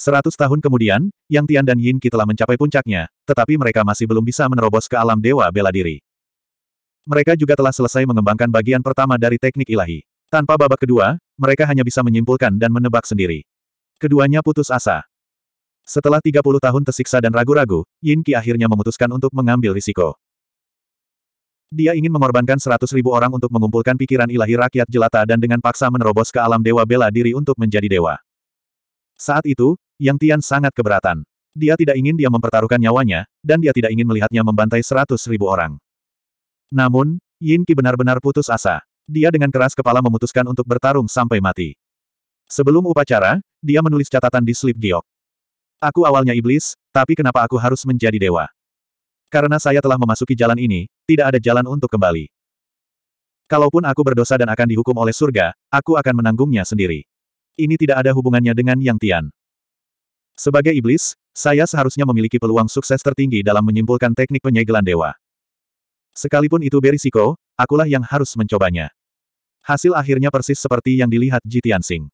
S1: Seratus tahun kemudian, Yang Tian dan Yin Qi telah mencapai puncaknya, tetapi mereka masih belum bisa menerobos ke alam dewa bela diri. Mereka juga telah selesai mengembangkan bagian pertama dari teknik ilahi. Tanpa babak kedua, mereka hanya bisa menyimpulkan dan menebak sendiri. Keduanya putus asa. Setelah 30 tahun tersiksa dan ragu-ragu, Yin Qi akhirnya memutuskan untuk mengambil risiko. Dia ingin mengorbankan 100 ribu orang untuk mengumpulkan pikiran ilahi rakyat jelata dan dengan paksa menerobos ke alam dewa bela diri untuk menjadi dewa. Saat itu, Yang Tian sangat keberatan. Dia tidak ingin dia mempertaruhkan nyawanya, dan dia tidak ingin melihatnya membantai 100 ribu orang. Namun, Yin Qi benar-benar putus asa. Dia dengan keras kepala memutuskan untuk bertarung sampai mati. Sebelum upacara, dia menulis catatan di slip giok. Aku awalnya iblis, tapi kenapa aku harus menjadi dewa? Karena saya telah memasuki jalan ini, tidak ada jalan untuk kembali. Kalaupun aku berdosa dan akan dihukum oleh surga, aku akan menanggungnya sendiri. Ini tidak ada hubungannya dengan Yang Tian. Sebagai iblis, saya seharusnya memiliki peluang sukses tertinggi dalam menyimpulkan teknik penyegelan dewa. Sekalipun itu berisiko, akulah yang harus mencobanya. Hasil akhirnya persis seperti yang dilihat Jitian Sing.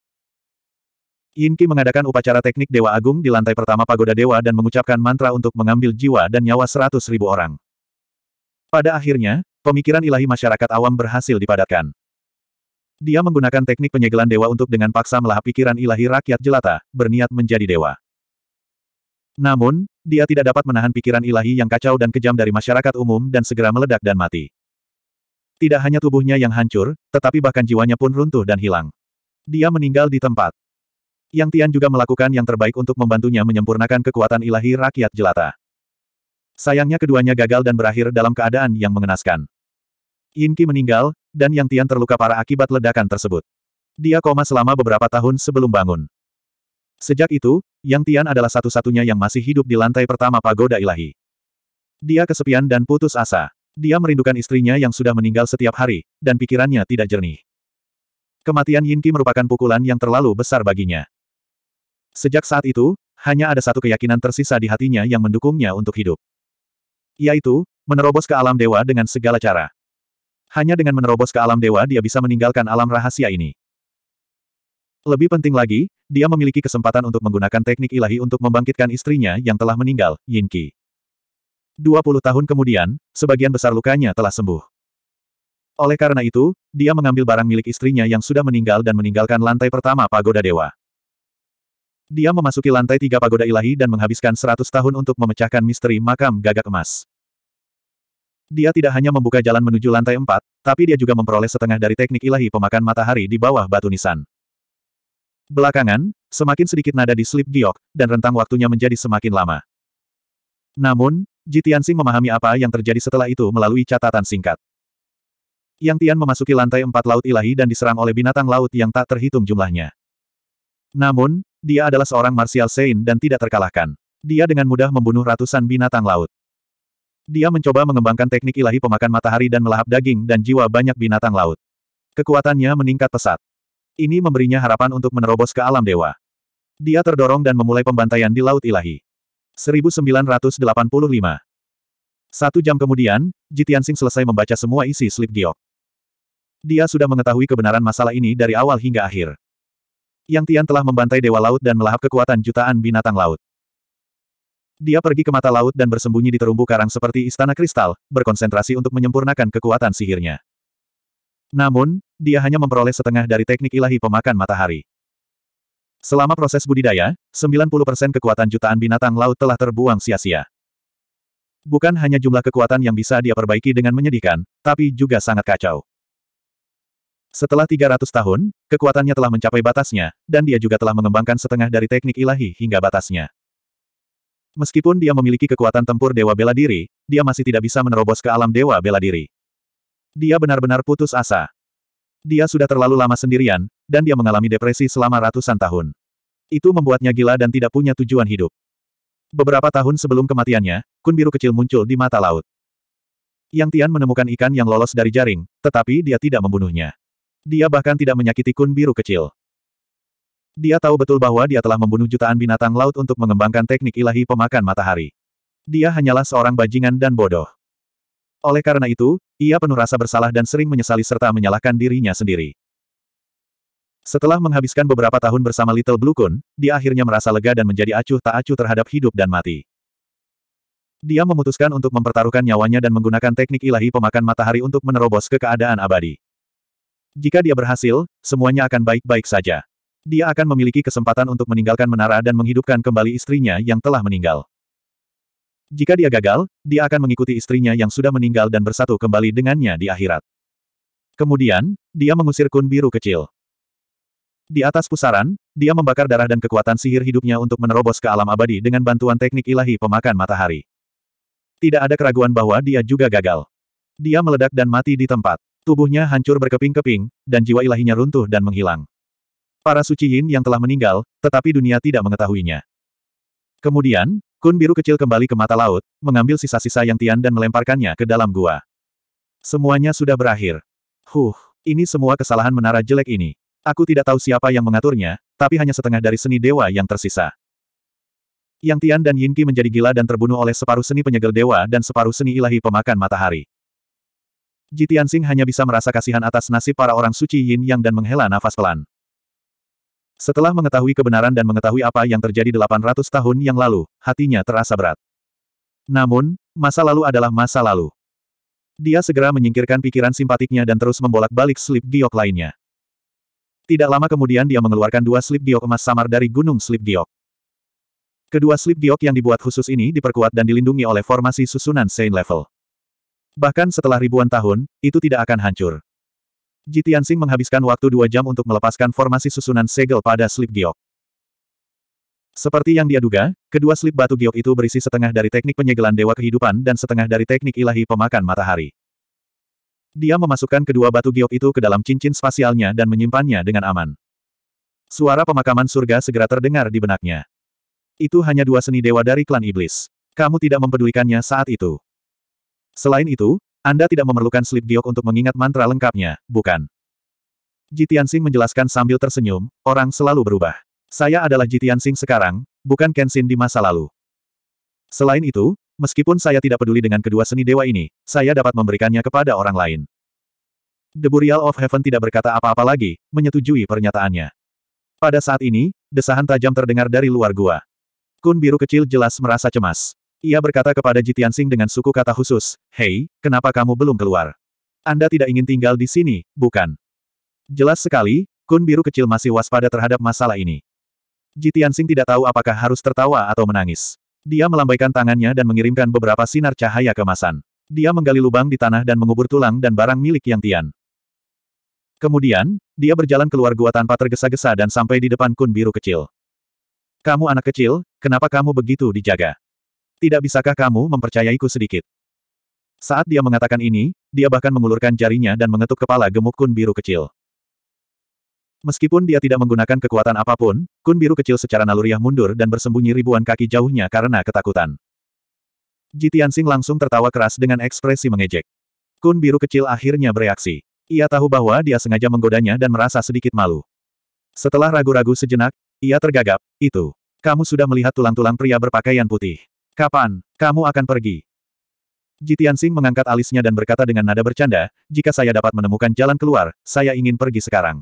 S1: Yinki mengadakan upacara teknik Dewa Agung di lantai pertama Pagoda Dewa dan mengucapkan mantra untuk mengambil jiwa dan nyawa seratus ribu orang. Pada akhirnya, pemikiran ilahi masyarakat awam berhasil dipadatkan. Dia menggunakan teknik penyegelan dewa untuk dengan paksa melahap pikiran ilahi rakyat jelata, berniat menjadi dewa. Namun, dia tidak dapat menahan pikiran ilahi yang kacau dan kejam dari masyarakat umum dan segera meledak dan mati. Tidak hanya tubuhnya yang hancur, tetapi bahkan jiwanya pun runtuh dan hilang. Dia meninggal di tempat. Yang Tian juga melakukan yang terbaik untuk membantunya menyempurnakan kekuatan ilahi rakyat jelata. Sayangnya keduanya gagal dan berakhir dalam keadaan yang mengenaskan. Yin Qi meninggal, dan Yang Tian terluka parah akibat ledakan tersebut. Dia koma selama beberapa tahun sebelum bangun. Sejak itu, Yang Tian adalah satu-satunya yang masih hidup di lantai pertama pagoda ilahi. Dia kesepian dan putus asa. Dia merindukan istrinya yang sudah meninggal setiap hari, dan pikirannya tidak jernih. Kematian Yin Qi merupakan pukulan yang terlalu besar baginya. Sejak saat itu, hanya ada satu keyakinan tersisa di hatinya yang mendukungnya untuk hidup. Yaitu, menerobos ke alam dewa dengan segala cara. Hanya dengan menerobos ke alam dewa dia bisa meninggalkan alam rahasia ini. Lebih penting lagi, dia memiliki kesempatan untuk menggunakan teknik ilahi untuk membangkitkan istrinya yang telah meninggal, Yinki. 20 tahun kemudian, sebagian besar lukanya telah sembuh. Oleh karena itu, dia mengambil barang milik istrinya yang sudah meninggal dan meninggalkan lantai pertama pagoda dewa. Dia memasuki lantai tiga pagoda ilahi dan menghabiskan seratus tahun untuk memecahkan misteri makam gagak emas. Dia tidak hanya membuka jalan menuju lantai empat, tapi dia juga memperoleh setengah dari teknik ilahi pemakan matahari di bawah batu nisan. Belakangan, semakin sedikit nada di slip giok, dan rentang waktunya menjadi semakin lama. Namun, Jitiansing memahami apa yang terjadi setelah itu melalui catatan singkat. Yang Tian memasuki lantai empat laut ilahi dan diserang oleh binatang laut yang tak terhitung jumlahnya. Namun, dia adalah seorang Martial Saint dan tidak terkalahkan. Dia dengan mudah membunuh ratusan binatang laut. Dia mencoba mengembangkan teknik ilahi pemakan matahari dan melahap daging dan jiwa banyak binatang laut. Kekuatannya meningkat pesat. Ini memberinya harapan untuk menerobos ke alam dewa. Dia terdorong dan memulai pembantaian di Laut Ilahi. 1985 Satu jam kemudian, Jitian Sing selesai membaca semua isi slip giok. Dia sudah mengetahui kebenaran masalah ini dari awal hingga akhir. Yang Tian telah membantai dewa laut dan melahap kekuatan jutaan binatang laut. Dia pergi ke mata laut dan bersembunyi di terumbu karang seperti istana kristal, berkonsentrasi untuk menyempurnakan kekuatan sihirnya. Namun, dia hanya memperoleh setengah dari teknik ilahi pemakan matahari. Selama proses budidaya, 90% kekuatan jutaan binatang laut telah terbuang sia-sia. Bukan hanya jumlah kekuatan yang bisa dia perbaiki dengan menyedihkan, tapi juga sangat kacau. Setelah 300 tahun, kekuatannya telah mencapai batasnya, dan dia juga telah mengembangkan setengah dari teknik ilahi hingga batasnya. Meskipun dia memiliki kekuatan tempur Dewa Bela Diri, dia masih tidak bisa menerobos ke alam Dewa Bela Diri. Dia benar-benar putus asa. Dia sudah terlalu lama sendirian, dan dia mengalami depresi selama ratusan tahun. Itu membuatnya gila dan tidak punya tujuan hidup. Beberapa tahun sebelum kematiannya, kun biru kecil muncul di mata laut. Yang Tian menemukan ikan yang lolos dari jaring, tetapi dia tidak membunuhnya. Dia bahkan tidak menyakiti kun biru kecil. Dia tahu betul bahwa dia telah membunuh jutaan binatang laut untuk mengembangkan teknik ilahi pemakan matahari. Dia hanyalah seorang bajingan dan bodoh. Oleh karena itu, ia penuh rasa bersalah dan sering menyesali serta menyalahkan dirinya sendiri. Setelah menghabiskan beberapa tahun bersama Little Blue Kun, dia akhirnya merasa lega dan menjadi acuh tak acuh terhadap hidup dan mati. Dia memutuskan untuk mempertaruhkan nyawanya dan menggunakan teknik ilahi pemakan matahari untuk menerobos ke keadaan abadi. Jika dia berhasil, semuanya akan baik-baik saja. Dia akan memiliki kesempatan untuk meninggalkan menara dan menghidupkan kembali istrinya yang telah meninggal. Jika dia gagal, dia akan mengikuti istrinya yang sudah meninggal dan bersatu kembali dengannya di akhirat. Kemudian, dia mengusir kun biru kecil. Di atas pusaran, dia membakar darah dan kekuatan sihir hidupnya untuk menerobos ke alam abadi dengan bantuan teknik ilahi pemakan matahari. Tidak ada keraguan bahwa dia juga gagal. Dia meledak dan mati di tempat. Tubuhnya hancur berkeping-keping, dan jiwa ilahinya runtuh dan menghilang. Para suci Yin yang telah meninggal, tetapi dunia tidak mengetahuinya. Kemudian, kun biru kecil kembali ke mata laut, mengambil sisa-sisa yang Tian dan melemparkannya ke dalam gua. Semuanya sudah berakhir. Huh, ini semua kesalahan menara jelek ini. Aku tidak tahu siapa yang mengaturnya, tapi hanya setengah dari seni dewa yang tersisa. Yang Tian dan Yinki menjadi gila dan terbunuh oleh separuh seni penyegel dewa dan separuh seni ilahi pemakan matahari. Jitian Sing hanya bisa merasa kasihan atas nasib para orang suci Yin Yang dan menghela nafas pelan. Setelah mengetahui kebenaran dan mengetahui apa yang terjadi 800 tahun yang lalu, hatinya terasa berat. Namun, masa lalu adalah masa lalu. Dia segera menyingkirkan pikiran simpatiknya dan terus membolak-balik slip giok lainnya. Tidak lama kemudian dia mengeluarkan dua slip giok emas samar dari gunung slip giok. Kedua slip giok yang dibuat khusus ini diperkuat dan dilindungi oleh formasi susunan Saint Level. Bahkan setelah ribuan tahun, itu tidak akan hancur. Jitiansing menghabiskan waktu dua jam untuk melepaskan formasi susunan segel pada slip giok. Seperti yang dia duga, kedua slip batu giok itu berisi setengah dari teknik penyegelan dewa kehidupan dan setengah dari teknik ilahi pemakan matahari. Dia memasukkan kedua batu giok itu ke dalam cincin spasialnya dan menyimpannya dengan aman. Suara pemakaman surga segera terdengar di benaknya. Itu hanya dua seni dewa dari klan iblis. Kamu tidak mempedulikannya saat itu. Selain itu, Anda tidak memerlukan slip giok untuk mengingat mantra lengkapnya, bukan? Tianxing menjelaskan sambil tersenyum, orang selalu berubah. Saya adalah Tianxing sekarang, bukan Kenshin di masa lalu. Selain itu, meskipun saya tidak peduli dengan kedua seni dewa ini, saya dapat memberikannya kepada orang lain. The Burial of Heaven tidak berkata apa-apa lagi, menyetujui pernyataannya. Pada saat ini, desahan tajam terdengar dari luar gua. Kun biru kecil jelas merasa cemas. Ia berkata kepada Jitian Sing dengan suku kata khusus, Hei, kenapa kamu belum keluar? Anda tidak ingin tinggal di sini, bukan? Jelas sekali, Kun Biru kecil masih waspada terhadap masalah ini. Jitian Sing tidak tahu apakah harus tertawa atau menangis. Dia melambaikan tangannya dan mengirimkan beberapa sinar cahaya kemasan. Dia menggali lubang di tanah dan mengubur tulang dan barang milik Yang Tian. Kemudian, dia berjalan keluar gua tanpa tergesa-gesa dan sampai di depan Kun Biru kecil. Kamu anak kecil, kenapa kamu begitu dijaga? Tidak bisakah kamu mempercayaiku sedikit? Saat dia mengatakan ini, dia bahkan mengulurkan jarinya dan mengetuk kepala gemuk kun biru kecil. Meskipun dia tidak menggunakan kekuatan apapun, kun biru kecil secara naluriah mundur dan bersembunyi ribuan kaki jauhnya karena ketakutan. Jitian Sing langsung tertawa keras dengan ekspresi mengejek. Kun biru kecil akhirnya bereaksi. Ia tahu bahwa dia sengaja menggodanya dan merasa sedikit malu. Setelah ragu-ragu sejenak, ia tergagap, itu. Kamu sudah melihat tulang-tulang pria berpakaian putih. Kapan, kamu akan pergi? Jitian Sing mengangkat alisnya dan berkata dengan nada bercanda, jika saya dapat menemukan jalan keluar, saya ingin pergi sekarang.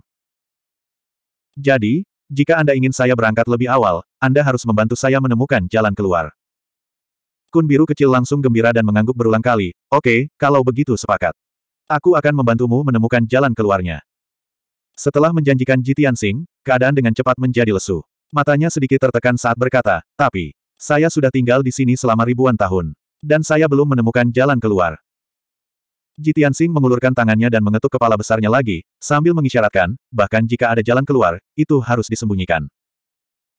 S1: Jadi, jika Anda ingin saya berangkat lebih awal, Anda harus membantu saya menemukan jalan keluar. Kun biru kecil langsung gembira dan mengangguk berulang kali, oke, okay, kalau begitu sepakat. Aku akan membantumu menemukan jalan keluarnya. Setelah menjanjikan Jitian Sing, keadaan dengan cepat menjadi lesu. Matanya sedikit tertekan saat berkata, tapi, saya sudah tinggal di sini selama ribuan tahun. Dan saya belum menemukan jalan keluar. Jitian Sing mengulurkan tangannya dan mengetuk kepala besarnya lagi, sambil mengisyaratkan, bahkan jika ada jalan keluar, itu harus disembunyikan.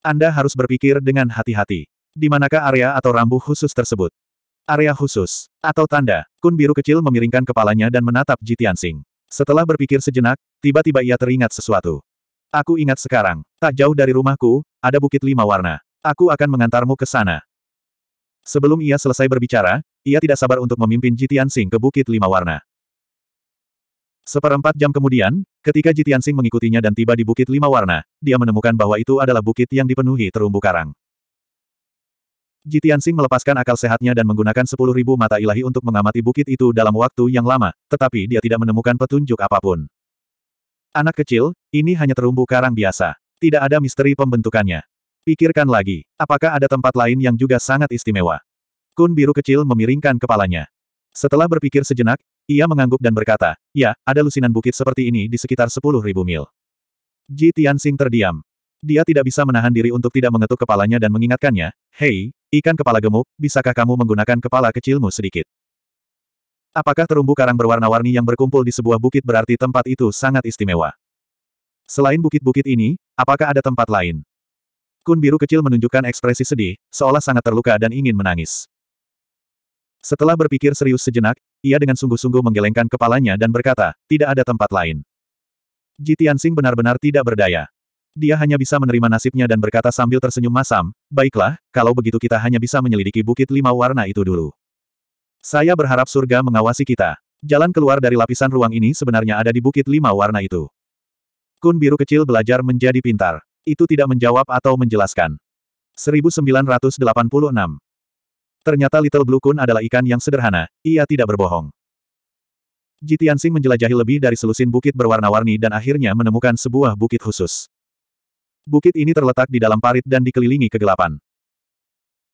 S1: Anda harus berpikir dengan hati-hati. Di manakah area atau rambu khusus tersebut? Area khusus, atau tanda, kun biru kecil memiringkan kepalanya dan menatap Jitian Sing. Setelah berpikir sejenak, tiba-tiba ia teringat sesuatu. Aku ingat sekarang, tak jauh dari rumahku, ada bukit lima warna. Aku akan mengantarmu ke sana. Sebelum ia selesai berbicara, ia tidak sabar untuk memimpin Jitian Sing ke Bukit Lima Warna. Seperempat jam kemudian, ketika Jitian Sing mengikutinya dan tiba di Bukit Lima Warna, dia menemukan bahwa itu adalah bukit yang dipenuhi terumbu karang. Jitian Sing melepaskan akal sehatnya dan menggunakan sepuluh ribu mata ilahi untuk mengamati bukit itu dalam waktu yang lama, tetapi dia tidak menemukan petunjuk apapun. Anak kecil, ini hanya terumbu karang biasa. Tidak ada misteri pembentukannya. Pikirkan lagi, apakah ada tempat lain yang juga sangat istimewa? Kun biru kecil memiringkan kepalanya. Setelah berpikir sejenak, ia mengangguk dan berkata, ya, ada lusinan bukit seperti ini di sekitar ribu mil. Ji Tianxing terdiam. Dia tidak bisa menahan diri untuk tidak mengetuk kepalanya dan mengingatkannya, hei, ikan kepala gemuk, bisakah kamu menggunakan kepala kecilmu sedikit? Apakah terumbu karang berwarna-warni yang berkumpul di sebuah bukit berarti tempat itu sangat istimewa? Selain bukit-bukit ini, apakah ada tempat lain? Kun biru kecil menunjukkan ekspresi sedih, seolah sangat terluka dan ingin menangis. Setelah berpikir serius sejenak, ia dengan sungguh-sungguh menggelengkan kepalanya dan berkata, tidak ada tempat lain. Ji Tianxing benar-benar tidak berdaya. Dia hanya bisa menerima nasibnya dan berkata sambil tersenyum masam, baiklah, kalau begitu kita hanya bisa menyelidiki bukit lima warna itu dulu. Saya berharap surga mengawasi kita. Jalan keluar dari lapisan ruang ini sebenarnya ada di bukit lima warna itu. Kun biru kecil belajar menjadi pintar. Itu tidak menjawab atau menjelaskan. 1986. Ternyata Little Blue Kun adalah ikan yang sederhana, ia tidak berbohong. Jitiansing menjelajahi lebih dari selusin bukit berwarna-warni dan akhirnya menemukan sebuah bukit khusus. Bukit ini terletak di dalam parit dan dikelilingi kegelapan.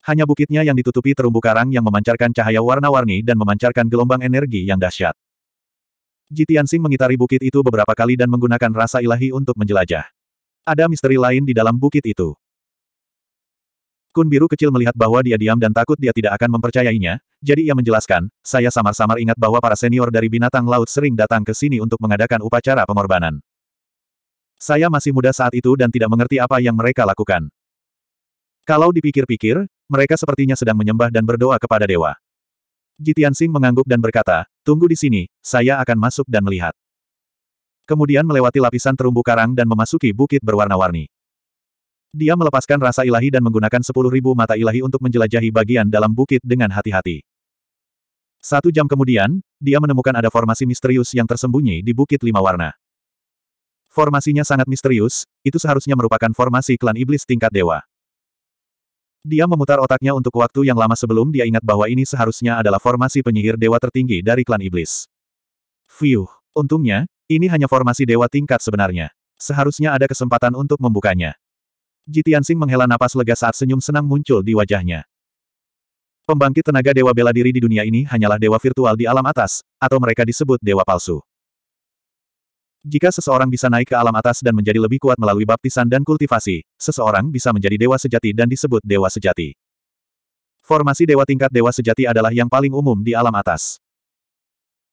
S1: Hanya bukitnya yang ditutupi terumbu karang yang memancarkan cahaya warna-warni dan memancarkan gelombang energi yang dahsyat. Jitiansing mengitari bukit itu beberapa kali dan menggunakan rasa ilahi untuk menjelajah. Ada misteri lain di dalam bukit itu. Kun biru kecil melihat bahwa dia diam dan takut dia tidak akan mempercayainya, jadi ia menjelaskan, saya samar-samar ingat bahwa para senior dari binatang laut sering datang ke sini untuk mengadakan upacara pengorbanan. Saya masih muda saat itu dan tidak mengerti apa yang mereka lakukan. Kalau dipikir-pikir, mereka sepertinya sedang menyembah dan berdoa kepada dewa. Jitian Sing mengangguk dan berkata, tunggu di sini, saya akan masuk dan melihat kemudian melewati lapisan terumbu karang dan memasuki bukit berwarna-warni. Dia melepaskan rasa ilahi dan menggunakan sepuluh ribu mata ilahi untuk menjelajahi bagian dalam bukit dengan hati-hati. Satu jam kemudian, dia menemukan ada formasi misterius yang tersembunyi di bukit lima warna. Formasinya sangat misterius, itu seharusnya merupakan formasi klan iblis tingkat dewa. Dia memutar otaknya untuk waktu yang lama sebelum dia ingat bahwa ini seharusnya adalah formasi penyihir dewa tertinggi dari klan iblis. Fiuh, untungnya, ini hanya formasi dewa tingkat sebenarnya. Seharusnya ada kesempatan untuk membukanya. Jitiansing menghela napas lega saat senyum senang muncul di wajahnya. Pembangkit tenaga dewa bela diri di dunia ini hanyalah dewa virtual di alam atas, atau mereka disebut dewa palsu. Jika seseorang bisa naik ke alam atas dan menjadi lebih kuat melalui baptisan dan kultivasi, seseorang bisa menjadi dewa sejati dan disebut dewa sejati. Formasi dewa tingkat dewa sejati adalah yang paling umum di alam atas.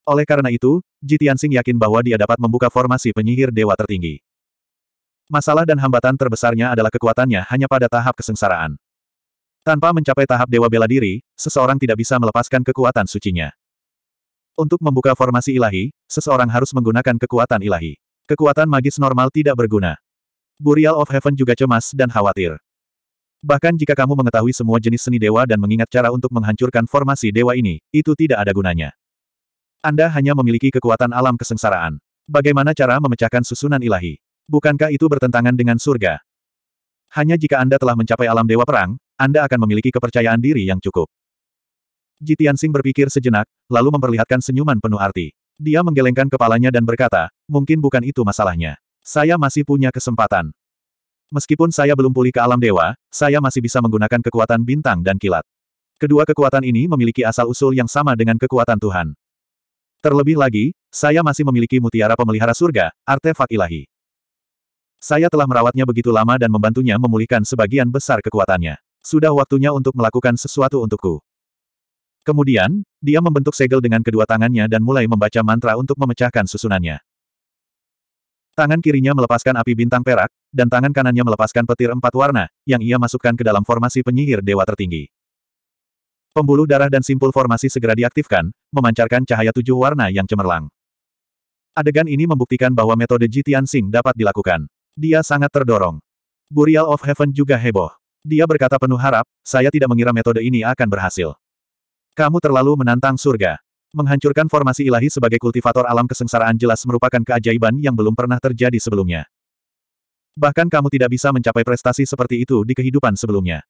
S1: Oleh karena itu, Jitiansing yakin bahwa dia dapat membuka formasi penyihir dewa tertinggi. Masalah dan hambatan terbesarnya adalah kekuatannya hanya pada tahap kesengsaraan. Tanpa mencapai tahap dewa bela diri, seseorang tidak bisa melepaskan kekuatan sucinya. Untuk membuka formasi ilahi, seseorang harus menggunakan kekuatan ilahi. Kekuatan magis normal tidak berguna. Burial of Heaven juga cemas dan khawatir. Bahkan jika kamu mengetahui semua jenis seni dewa dan mengingat cara untuk menghancurkan formasi dewa ini, itu tidak ada gunanya. Anda hanya memiliki kekuatan alam kesengsaraan. Bagaimana cara memecahkan susunan ilahi? Bukankah itu bertentangan dengan surga? Hanya jika Anda telah mencapai alam dewa perang, Anda akan memiliki kepercayaan diri yang cukup. Jitian Sing berpikir sejenak, lalu memperlihatkan senyuman penuh arti. Dia menggelengkan kepalanya dan berkata, mungkin bukan itu masalahnya. Saya masih punya kesempatan. Meskipun saya belum pulih ke alam dewa, saya masih bisa menggunakan kekuatan bintang dan kilat. Kedua kekuatan ini memiliki asal-usul yang sama dengan kekuatan Tuhan. Terlebih lagi, saya masih memiliki mutiara pemelihara surga, artefak ilahi. Saya telah merawatnya begitu lama dan membantunya memulihkan sebagian besar kekuatannya. Sudah waktunya untuk melakukan sesuatu untukku. Kemudian, dia membentuk segel dengan kedua tangannya dan mulai membaca mantra untuk memecahkan susunannya. Tangan kirinya melepaskan api bintang perak, dan tangan kanannya melepaskan petir empat warna, yang ia masukkan ke dalam formasi penyihir dewa tertinggi. Pembuluh darah dan simpul formasi segera diaktifkan, memancarkan cahaya tujuh warna yang cemerlang. Adegan ini membuktikan bahwa metode Jitian Sing dapat dilakukan. Dia sangat terdorong. Burial of Heaven juga heboh. Dia berkata penuh harap, saya tidak mengira metode ini akan berhasil. Kamu terlalu menantang surga. Menghancurkan formasi ilahi sebagai kultivator alam kesengsaraan jelas merupakan keajaiban yang belum pernah terjadi sebelumnya. Bahkan kamu tidak bisa mencapai prestasi seperti itu di kehidupan sebelumnya.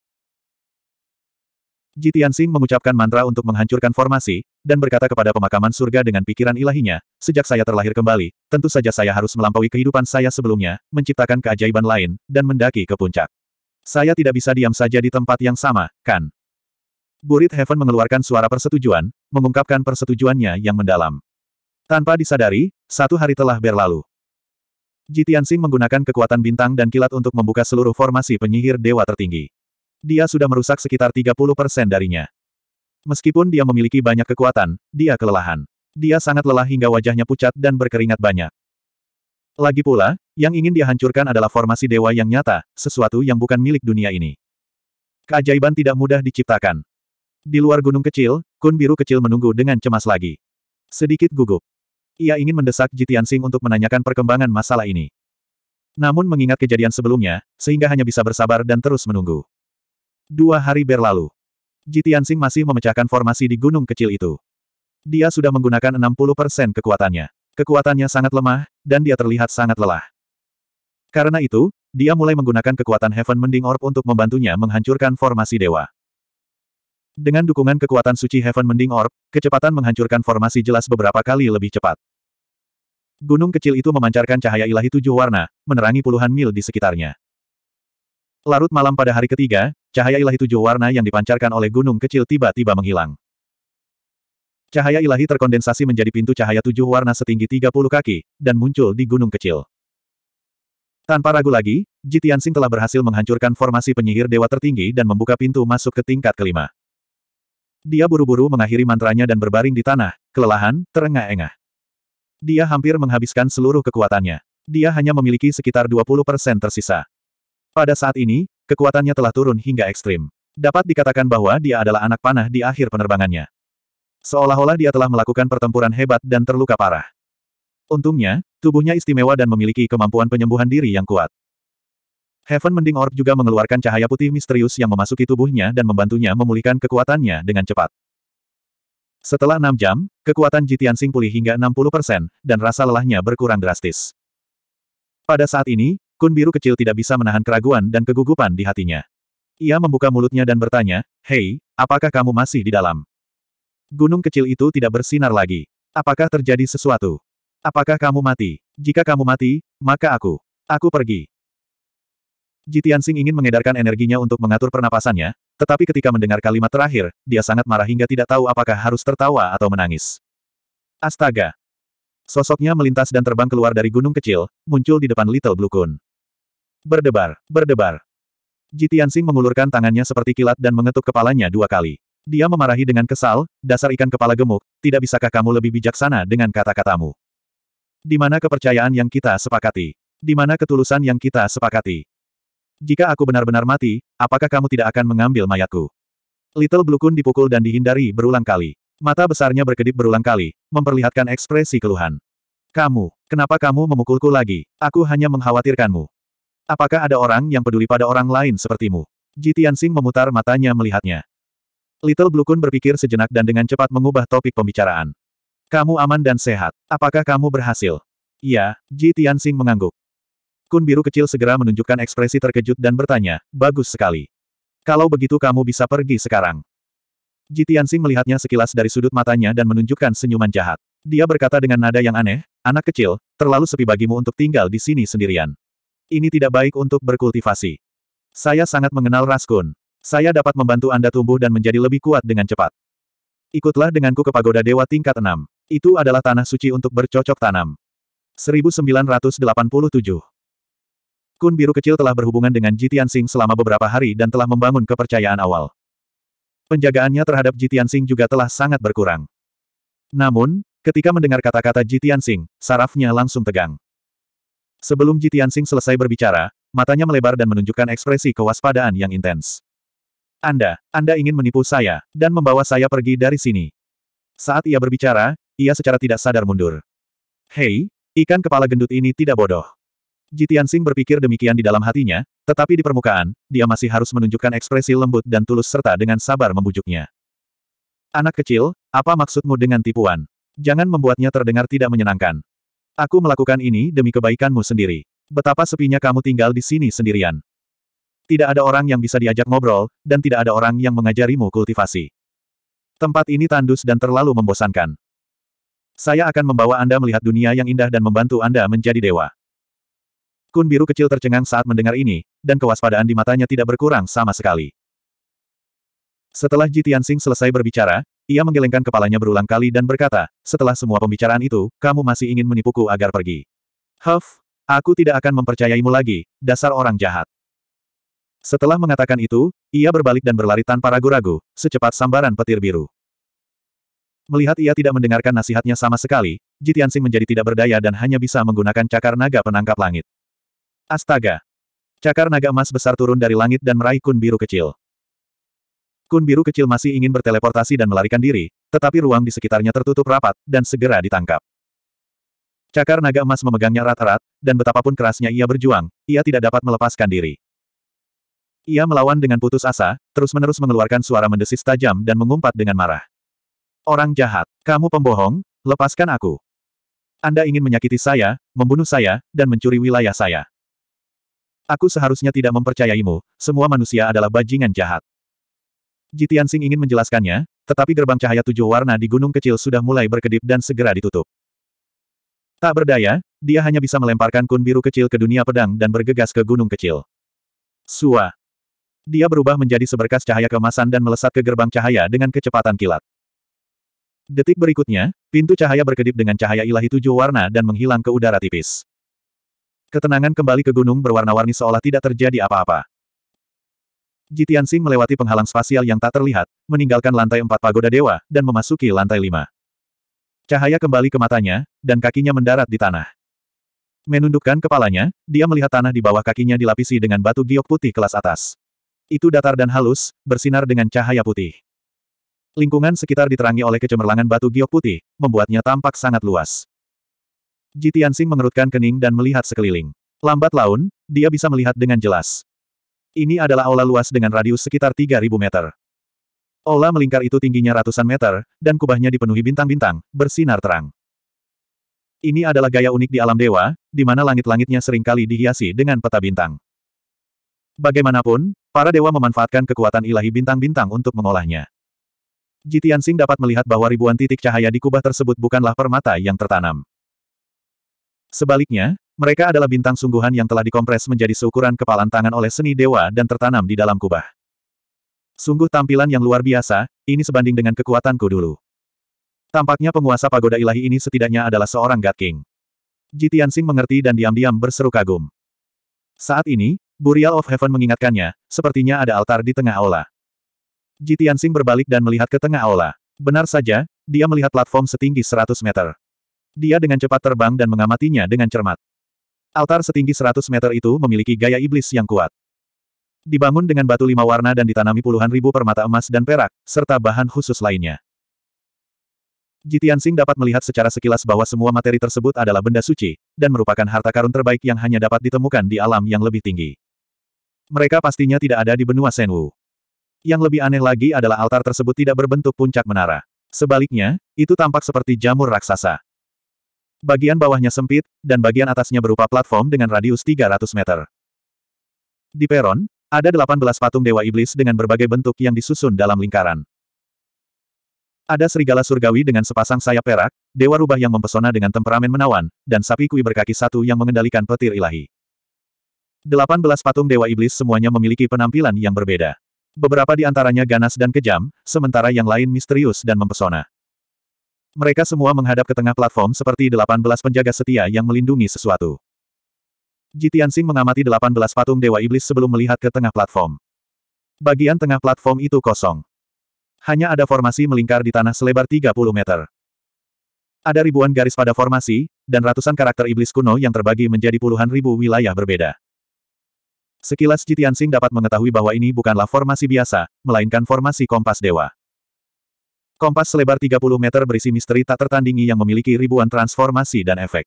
S1: Ji Tianxing mengucapkan mantra untuk menghancurkan formasi, dan berkata kepada pemakaman surga dengan pikiran ilahinya, sejak saya terlahir kembali, tentu saja saya harus melampaui kehidupan saya sebelumnya, menciptakan keajaiban lain, dan mendaki ke puncak. Saya tidak bisa diam saja di tempat yang sama, kan? Burit Heaven mengeluarkan suara persetujuan, mengungkapkan persetujuannya yang mendalam. Tanpa disadari, satu hari telah berlalu. Ji Tianxing menggunakan kekuatan bintang dan kilat untuk membuka seluruh formasi penyihir dewa tertinggi dia sudah merusak sekitar 30% darinya. Meskipun dia memiliki banyak kekuatan, dia kelelahan. Dia sangat lelah hingga wajahnya pucat dan berkeringat banyak. Lagi pula, yang ingin dia hancurkan adalah formasi dewa yang nyata, sesuatu yang bukan milik dunia ini. Keajaiban tidak mudah diciptakan. Di luar gunung kecil, Kun Biru kecil menunggu dengan cemas lagi. Sedikit gugup. Ia ingin mendesak Jitian Sing untuk menanyakan perkembangan masalah ini. Namun mengingat kejadian sebelumnya, sehingga hanya bisa bersabar dan terus menunggu. Dua hari berlalu. Jitiansing masih memecahkan formasi di gunung kecil itu. Dia sudah menggunakan 60% kekuatannya. Kekuatannya sangat lemah, dan dia terlihat sangat lelah. Karena itu, dia mulai menggunakan kekuatan Heaven Mending Orb untuk membantunya menghancurkan formasi dewa. Dengan dukungan kekuatan suci Heaven Mending Orb, kecepatan menghancurkan formasi jelas beberapa kali lebih cepat. Gunung kecil itu memancarkan cahaya ilahi tujuh warna, menerangi puluhan mil di sekitarnya. Larut malam pada hari ketiga, Cahaya ilahi tujuh warna yang dipancarkan oleh gunung kecil tiba-tiba menghilang. Cahaya ilahi terkondensasi menjadi pintu cahaya tujuh warna setinggi 30 kaki, dan muncul di gunung kecil. Tanpa ragu lagi, Jitian Sing telah berhasil menghancurkan formasi penyihir dewa tertinggi dan membuka pintu masuk ke tingkat kelima. Dia buru-buru mengakhiri mantranya dan berbaring di tanah, kelelahan, terengah-engah. Dia hampir menghabiskan seluruh kekuatannya. Dia hanya memiliki sekitar 20% tersisa. Pada saat ini, Kekuatannya telah turun hingga ekstrim. Dapat dikatakan bahwa dia adalah anak panah di akhir penerbangannya. Seolah-olah dia telah melakukan pertempuran hebat dan terluka parah. Untungnya, tubuhnya istimewa dan memiliki kemampuan penyembuhan diri yang kuat. Heaven Mending Orb juga mengeluarkan cahaya putih misterius yang memasuki tubuhnya dan membantunya memulihkan kekuatannya dengan cepat. Setelah 6 jam, kekuatan Jitian Sing pulih hingga 60% dan rasa lelahnya berkurang drastis. Pada saat ini, kun biru kecil tidak bisa menahan keraguan dan kegugupan di hatinya. Ia membuka mulutnya dan bertanya, Hei, apakah kamu masih di dalam? Gunung kecil itu tidak bersinar lagi. Apakah terjadi sesuatu? Apakah kamu mati? Jika kamu mati, maka aku. Aku pergi. Jitian Sing ingin mengedarkan energinya untuk mengatur pernapasannya, tetapi ketika mendengar kalimat terakhir, dia sangat marah hingga tidak tahu apakah harus tertawa atau menangis. Astaga! Sosoknya melintas dan terbang keluar dari gunung kecil, muncul di depan Little Blue Kun. Berdebar, berdebar. Jitian Sing mengulurkan tangannya seperti kilat dan mengetuk kepalanya dua kali. Dia memarahi dengan kesal, dasar ikan kepala gemuk, tidak bisakah kamu lebih bijaksana dengan kata-katamu? Di mana kepercayaan yang kita sepakati? Di mana ketulusan yang kita sepakati? Jika aku benar-benar mati, apakah kamu tidak akan mengambil mayatku? Little Blue Kun dipukul dan dihindari berulang kali. Mata besarnya berkedip berulang kali, memperlihatkan ekspresi keluhan. Kamu, kenapa kamu memukulku lagi? Aku hanya mengkhawatirkanmu. Apakah ada orang yang peduli pada orang lain sepertimu? Ji Tianxing memutar matanya melihatnya. Little Blue Kun berpikir sejenak dan dengan cepat mengubah topik pembicaraan. Kamu aman dan sehat. Apakah kamu berhasil? Iya, Ji Tianxing mengangguk. Kun biru kecil segera menunjukkan ekspresi terkejut dan bertanya, bagus sekali. Kalau begitu kamu bisa pergi sekarang. Ji Tianxing melihatnya sekilas dari sudut matanya dan menunjukkan senyuman jahat. Dia berkata dengan nada yang aneh, anak kecil, terlalu sepi bagimu untuk tinggal di sini sendirian. Ini tidak baik untuk berkultivasi. Saya sangat mengenal Raskun. Saya dapat membantu Anda tumbuh dan menjadi lebih kuat dengan cepat. Ikutlah denganku ke pagoda dewa tingkat 6. Itu adalah tanah suci untuk bercocok tanam. 1987 Kun biru kecil telah berhubungan dengan Jitian Sing selama beberapa hari dan telah membangun kepercayaan awal. Penjagaannya terhadap Jitian Sing juga telah sangat berkurang. Namun, ketika mendengar kata-kata Jitian Sing, sarafnya langsung tegang. Sebelum Ji Tianxing selesai berbicara, matanya melebar dan menunjukkan ekspresi kewaspadaan yang intens. Anda, Anda ingin menipu saya, dan membawa saya pergi dari sini. Saat ia berbicara, ia secara tidak sadar mundur. Hei, ikan kepala gendut ini tidak bodoh. Jitian Sing berpikir demikian di dalam hatinya, tetapi di permukaan, dia masih harus menunjukkan ekspresi lembut dan tulus serta dengan sabar membujuknya. Anak kecil, apa maksudmu dengan tipuan? Jangan membuatnya terdengar tidak menyenangkan. Aku melakukan ini demi kebaikanmu sendiri. Betapa sepinya kamu tinggal di sini sendirian. Tidak ada orang yang bisa diajak ngobrol, dan tidak ada orang yang mengajarimu kultivasi. Tempat ini tandus dan terlalu membosankan. Saya akan membawa Anda melihat dunia yang indah dan membantu Anda menjadi dewa. Kun biru kecil tercengang saat mendengar ini, dan kewaspadaan di matanya tidak berkurang sama sekali. Setelah Jitian Sing selesai berbicara, ia menggelengkan kepalanya berulang kali dan berkata, setelah semua pembicaraan itu, kamu masih ingin menipuku agar pergi. Huff, aku tidak akan mempercayaimu lagi, dasar orang jahat. Setelah mengatakan itu, ia berbalik dan berlari tanpa ragu-ragu, secepat sambaran petir biru. Melihat ia tidak mendengarkan nasihatnya sama sekali, Jitiansing menjadi tidak berdaya dan hanya bisa menggunakan cakar naga penangkap langit. Astaga! Cakar naga emas besar turun dari langit dan meraih kun biru kecil. Kun biru kecil masih ingin berteleportasi dan melarikan diri, tetapi ruang di sekitarnya tertutup rapat, dan segera ditangkap. Cakar naga emas memegangnya erat-erat, dan betapapun kerasnya ia berjuang, ia tidak dapat melepaskan diri. Ia melawan dengan putus asa, terus-menerus mengeluarkan suara mendesis tajam dan mengumpat dengan marah. Orang jahat, kamu pembohong, lepaskan aku. Anda ingin menyakiti saya, membunuh saya, dan mencuri wilayah saya. Aku seharusnya tidak mempercayaimu, semua manusia adalah bajingan jahat. Jitian Sing ingin menjelaskannya, tetapi gerbang cahaya tujuh warna di gunung kecil sudah mulai berkedip dan segera ditutup. Tak berdaya, dia hanya bisa melemparkan kun biru kecil ke dunia pedang dan bergegas ke gunung kecil. Sua. Dia berubah menjadi seberkas cahaya kemasan dan melesat ke gerbang cahaya dengan kecepatan kilat. Detik berikutnya, pintu cahaya berkedip dengan cahaya ilahi tujuh warna dan menghilang ke udara tipis. Ketenangan kembali ke gunung berwarna-warni seolah tidak terjadi apa-apa. Jitian Sing melewati penghalang spasial yang tak terlihat, meninggalkan lantai empat pagoda dewa, dan memasuki lantai lima. Cahaya kembali ke matanya, dan kakinya mendarat di tanah. Menundukkan kepalanya, dia melihat tanah di bawah kakinya dilapisi dengan batu giok putih kelas atas. Itu datar dan halus, bersinar dengan cahaya putih. Lingkungan sekitar diterangi oleh kecemerlangan batu giok putih, membuatnya tampak sangat luas. Jitian Sing mengerutkan kening dan melihat sekeliling. Lambat laun, dia bisa melihat dengan jelas. Ini adalah aula luas dengan radius sekitar 3.000 meter. Aula melingkar itu tingginya ratusan meter, dan kubahnya dipenuhi bintang-bintang, bersinar terang. Ini adalah gaya unik di alam dewa, di mana langit-langitnya seringkali dihiasi dengan peta bintang. Bagaimanapun, para dewa memanfaatkan kekuatan ilahi bintang-bintang untuk mengolahnya. Jitian Singh dapat melihat bahwa ribuan titik cahaya di kubah tersebut bukanlah permata yang tertanam. Sebaliknya, mereka adalah bintang sungguhan yang telah dikompres menjadi seukuran kepalan tangan oleh seni dewa dan tertanam di dalam kubah. Sungguh tampilan yang luar biasa, ini sebanding dengan kekuatanku dulu. Tampaknya penguasa pagoda ilahi ini setidaknya adalah seorang God King. Jitian mengerti dan diam-diam berseru kagum. Saat ini, Burial of Heaven mengingatkannya, sepertinya ada altar di tengah aula. Jitian berbalik dan melihat ke tengah aula. Benar saja, dia melihat platform setinggi 100 meter. Dia dengan cepat terbang dan mengamatinya dengan cermat. Altar setinggi 100 meter itu memiliki gaya iblis yang kuat. Dibangun dengan batu lima warna dan ditanami puluhan ribu permata emas dan perak, serta bahan khusus lainnya. Jitian Singh dapat melihat secara sekilas bahwa semua materi tersebut adalah benda suci, dan merupakan harta karun terbaik yang hanya dapat ditemukan di alam yang lebih tinggi. Mereka pastinya tidak ada di benua Senwu. Yang lebih aneh lagi adalah altar tersebut tidak berbentuk puncak menara. Sebaliknya, itu tampak seperti jamur raksasa. Bagian bawahnya sempit, dan bagian atasnya berupa platform dengan radius 300 meter. Di peron, ada 18 patung Dewa Iblis dengan berbagai bentuk yang disusun dalam lingkaran. Ada serigala surgawi dengan sepasang sayap perak, Dewa Rubah yang mempesona dengan temperamen menawan, dan sapi kui berkaki satu yang mengendalikan petir ilahi. 18 patung Dewa Iblis semuanya memiliki penampilan yang berbeda. Beberapa di antaranya ganas dan kejam, sementara yang lain misterius dan mempesona. Mereka semua menghadap ke tengah platform seperti 18 penjaga setia yang melindungi sesuatu. Jitian Sing mengamati 18 patung Dewa Iblis sebelum melihat ke tengah platform. Bagian tengah platform itu kosong. Hanya ada formasi melingkar di tanah selebar 30 meter. Ada ribuan garis pada formasi, dan ratusan karakter iblis kuno yang terbagi menjadi puluhan ribu wilayah berbeda. Sekilas Jitian Singh dapat mengetahui bahwa ini bukanlah formasi biasa, melainkan formasi kompas dewa. Kompas selebar 30 meter berisi misteri tak tertandingi yang memiliki ribuan transformasi dan efek.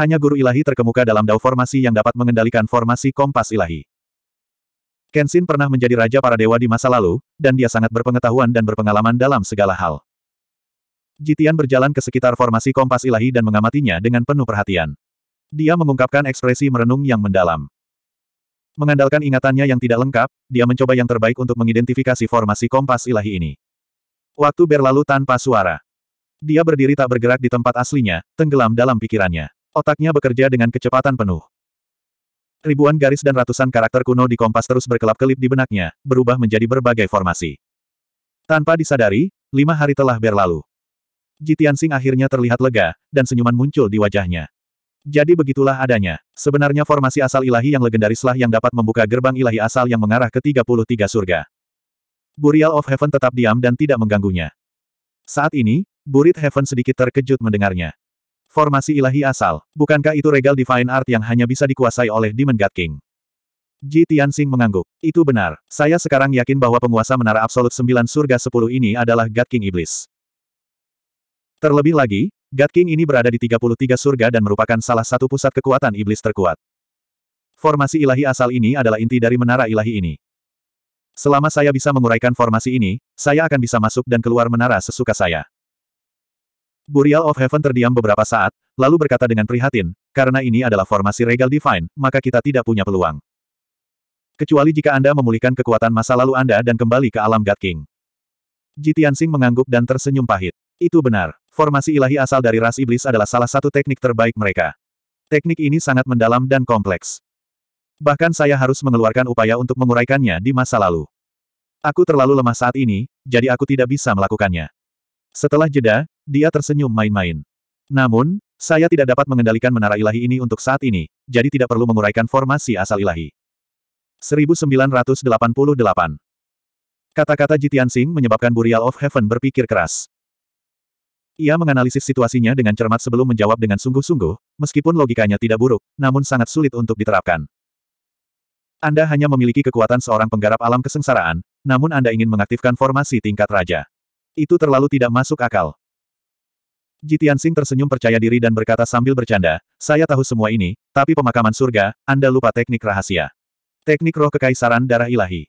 S1: Hanya guru ilahi terkemuka dalam dao formasi yang dapat mengendalikan formasi kompas ilahi. Kenshin pernah menjadi raja para dewa di masa lalu, dan dia sangat berpengetahuan dan berpengalaman dalam segala hal. Jitian berjalan ke sekitar formasi kompas ilahi dan mengamatinya dengan penuh perhatian. Dia mengungkapkan ekspresi merenung yang mendalam. Mengandalkan ingatannya yang tidak lengkap, dia mencoba yang terbaik untuk mengidentifikasi formasi kompas ilahi ini. Waktu berlalu tanpa suara. Dia berdiri tak bergerak di tempat aslinya, tenggelam dalam pikirannya. Otaknya bekerja dengan kecepatan penuh. Ribuan garis dan ratusan karakter kuno di kompas terus berkelap-kelip di benaknya, berubah menjadi berbagai formasi. Tanpa disadari, lima hari telah berlalu. Jitian Sing akhirnya terlihat lega, dan senyuman muncul di wajahnya. Jadi begitulah adanya. Sebenarnya formasi asal ilahi yang legendarislah yang dapat membuka gerbang ilahi asal yang mengarah ke 33 surga. Burial of Heaven tetap diam dan tidak mengganggunya. Saat ini, Burit Heaven sedikit terkejut mendengarnya. Formasi ilahi asal, bukankah itu regal divine art yang hanya bisa dikuasai oleh Demon God King? Ji Tianxing mengangguk. Itu benar. Saya sekarang yakin bahwa penguasa menara absolut sembilan surga sepuluh ini adalah God King Iblis. Terlebih lagi, God King ini berada di 33 surga dan merupakan salah satu pusat kekuatan iblis terkuat. Formasi ilahi asal ini adalah inti dari menara ilahi ini. Selama saya bisa menguraikan formasi ini, saya akan bisa masuk dan keluar menara sesuka saya. Burial of Heaven terdiam beberapa saat, lalu berkata dengan prihatin, karena ini adalah formasi Regal Divine, maka kita tidak punya peluang. Kecuali jika Anda memulihkan kekuatan masa lalu Anda dan kembali ke alam God King. Jitiansing mengangguk dan tersenyum pahit. Itu benar. Formasi ilahi asal dari ras iblis adalah salah satu teknik terbaik mereka. Teknik ini sangat mendalam dan kompleks. Bahkan saya harus mengeluarkan upaya untuk menguraikannya di masa lalu. Aku terlalu lemah saat ini, jadi aku tidak bisa melakukannya. Setelah jeda, dia tersenyum main-main. Namun, saya tidak dapat mengendalikan menara ilahi ini untuk saat ini, jadi tidak perlu menguraikan formasi asal ilahi. 1988 Kata-kata Jitian Singh menyebabkan Burial of Heaven berpikir keras. Ia menganalisis situasinya dengan cermat sebelum menjawab dengan sungguh-sungguh, meskipun logikanya tidak buruk, namun sangat sulit untuk diterapkan. Anda hanya memiliki kekuatan seorang penggarap alam kesengsaraan, namun Anda ingin mengaktifkan formasi tingkat raja. Itu terlalu tidak masuk akal. Jitian Sing tersenyum percaya diri dan berkata sambil bercanda, saya tahu semua ini, tapi pemakaman surga, Anda lupa teknik rahasia. Teknik roh kekaisaran darah ilahi.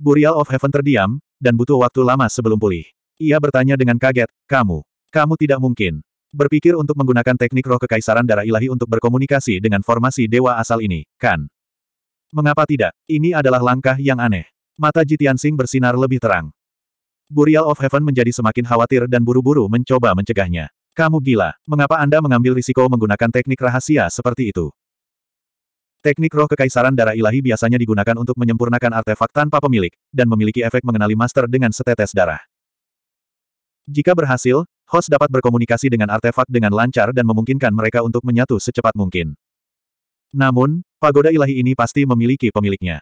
S1: Burial of Heaven terdiam, dan butuh waktu lama sebelum pulih. Ia bertanya dengan kaget, kamu, kamu tidak mungkin. Berpikir untuk menggunakan teknik roh kekaisaran darah ilahi untuk berkomunikasi dengan formasi dewa asal ini, kan? Mengapa tidak? Ini adalah langkah yang aneh. Mata Jitian Sing bersinar lebih terang. Burial of Heaven menjadi semakin khawatir dan buru-buru mencoba mencegahnya. Kamu gila, mengapa Anda mengambil risiko menggunakan teknik rahasia seperti itu? Teknik roh kekaisaran darah ilahi biasanya digunakan untuk menyempurnakan artefak tanpa pemilik, dan memiliki efek mengenali master dengan setetes darah. Jika berhasil, host dapat berkomunikasi dengan artefak dengan lancar dan memungkinkan mereka untuk menyatu secepat mungkin. Namun, Pagoda ilahi ini pasti memiliki pemiliknya.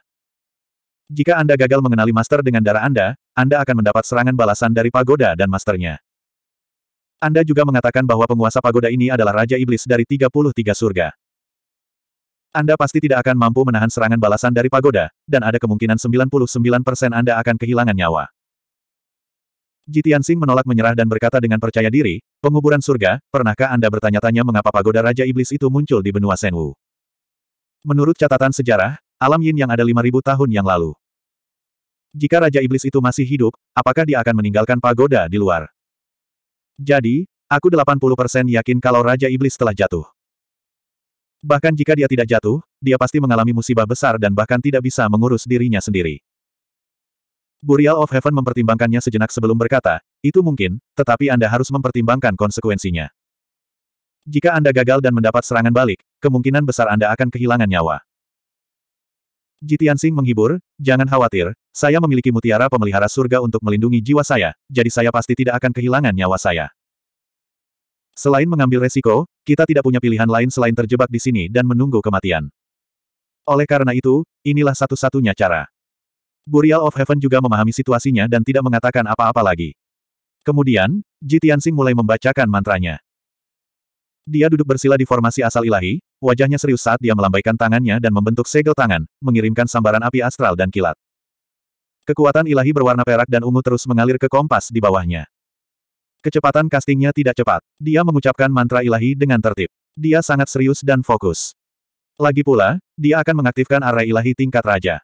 S1: Jika Anda gagal mengenali master dengan darah Anda, Anda akan mendapat serangan balasan dari pagoda dan masternya. Anda juga mengatakan bahwa penguasa pagoda ini adalah Raja Iblis dari 33 surga. Anda pasti tidak akan mampu menahan serangan balasan dari pagoda, dan ada kemungkinan 99% Anda akan kehilangan nyawa. Jitian Sing menolak menyerah dan berkata dengan percaya diri, penguburan surga, pernahkah Anda bertanya-tanya mengapa pagoda Raja Iblis itu muncul di benua Senwu? Menurut catatan sejarah, alam yin yang ada 5.000 tahun yang lalu. Jika Raja Iblis itu masih hidup, apakah dia akan meninggalkan pagoda di luar? Jadi, aku 80% yakin kalau Raja Iblis telah jatuh. Bahkan jika dia tidak jatuh, dia pasti mengalami musibah besar dan bahkan tidak bisa mengurus dirinya sendiri. Burial of Heaven mempertimbangkannya sejenak sebelum berkata, itu mungkin, tetapi Anda harus mempertimbangkan konsekuensinya. Jika Anda gagal dan mendapat serangan balik, kemungkinan besar Anda akan kehilangan nyawa. Jitiansing menghibur, jangan khawatir, saya memiliki mutiara pemelihara surga untuk melindungi jiwa saya, jadi saya pasti tidak akan kehilangan nyawa saya. Selain mengambil resiko, kita tidak punya pilihan lain selain terjebak di sini dan menunggu kematian. Oleh karena itu, inilah satu-satunya cara. Burial of Heaven juga memahami situasinya dan tidak mengatakan apa-apa lagi. Kemudian, Jitiansing mulai membacakan mantranya. Dia duduk bersila di formasi asal ilahi, Wajahnya serius saat dia melambaikan tangannya dan membentuk segel tangan, mengirimkan sambaran api astral dan kilat. Kekuatan ilahi berwarna perak dan ungu terus mengalir ke kompas di bawahnya. Kecepatan castingnya tidak cepat. Dia mengucapkan mantra ilahi dengan tertib. Dia sangat serius dan fokus. Lagi pula, dia akan mengaktifkan arai ilahi tingkat raja.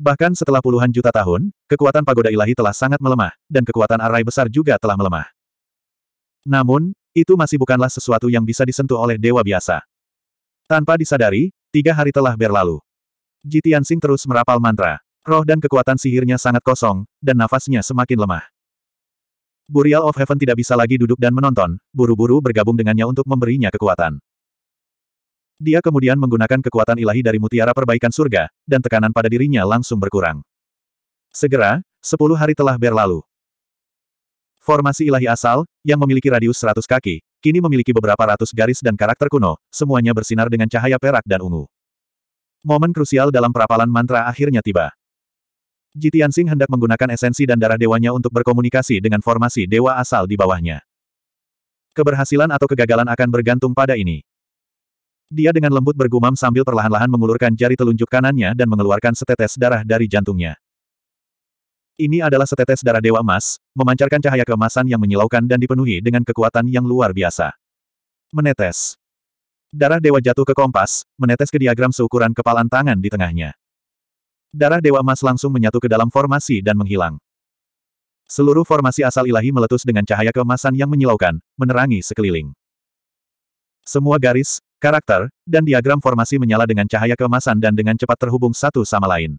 S1: Bahkan setelah puluhan juta tahun, kekuatan pagoda ilahi telah sangat melemah, dan kekuatan arai besar juga telah melemah. Namun, itu masih bukanlah sesuatu yang bisa disentuh oleh dewa biasa. Tanpa disadari, tiga hari telah berlalu. Ji Tianxing terus merapal mantra. Roh dan kekuatan sihirnya sangat kosong, dan nafasnya semakin lemah. Burial of Heaven tidak bisa lagi duduk dan menonton, buru-buru bergabung dengannya untuk memberinya kekuatan. Dia kemudian menggunakan kekuatan ilahi dari mutiara perbaikan surga, dan tekanan pada dirinya langsung berkurang. Segera, sepuluh hari telah berlalu. Formasi ilahi asal, yang memiliki radius seratus kaki, kini memiliki beberapa ratus garis dan karakter kuno, semuanya bersinar dengan cahaya perak dan ungu. Momen krusial dalam perapalan mantra akhirnya tiba. Jitiansing hendak menggunakan esensi dan darah dewanya untuk berkomunikasi dengan formasi dewa asal di bawahnya. Keberhasilan atau kegagalan akan bergantung pada ini. Dia dengan lembut bergumam sambil perlahan-lahan mengulurkan jari telunjuk kanannya dan mengeluarkan setetes darah dari jantungnya. Ini adalah setetes darah Dewa Emas, memancarkan cahaya keemasan yang menyilaukan dan dipenuhi dengan kekuatan yang luar biasa. Menetes. Darah Dewa jatuh ke kompas, menetes ke diagram seukuran kepalan tangan di tengahnya. Darah Dewa Emas langsung menyatu ke dalam formasi dan menghilang. Seluruh formasi asal ilahi meletus dengan cahaya keemasan yang menyilaukan, menerangi sekeliling. Semua garis, karakter, dan diagram formasi menyala dengan cahaya keemasan dan dengan cepat terhubung satu sama lain.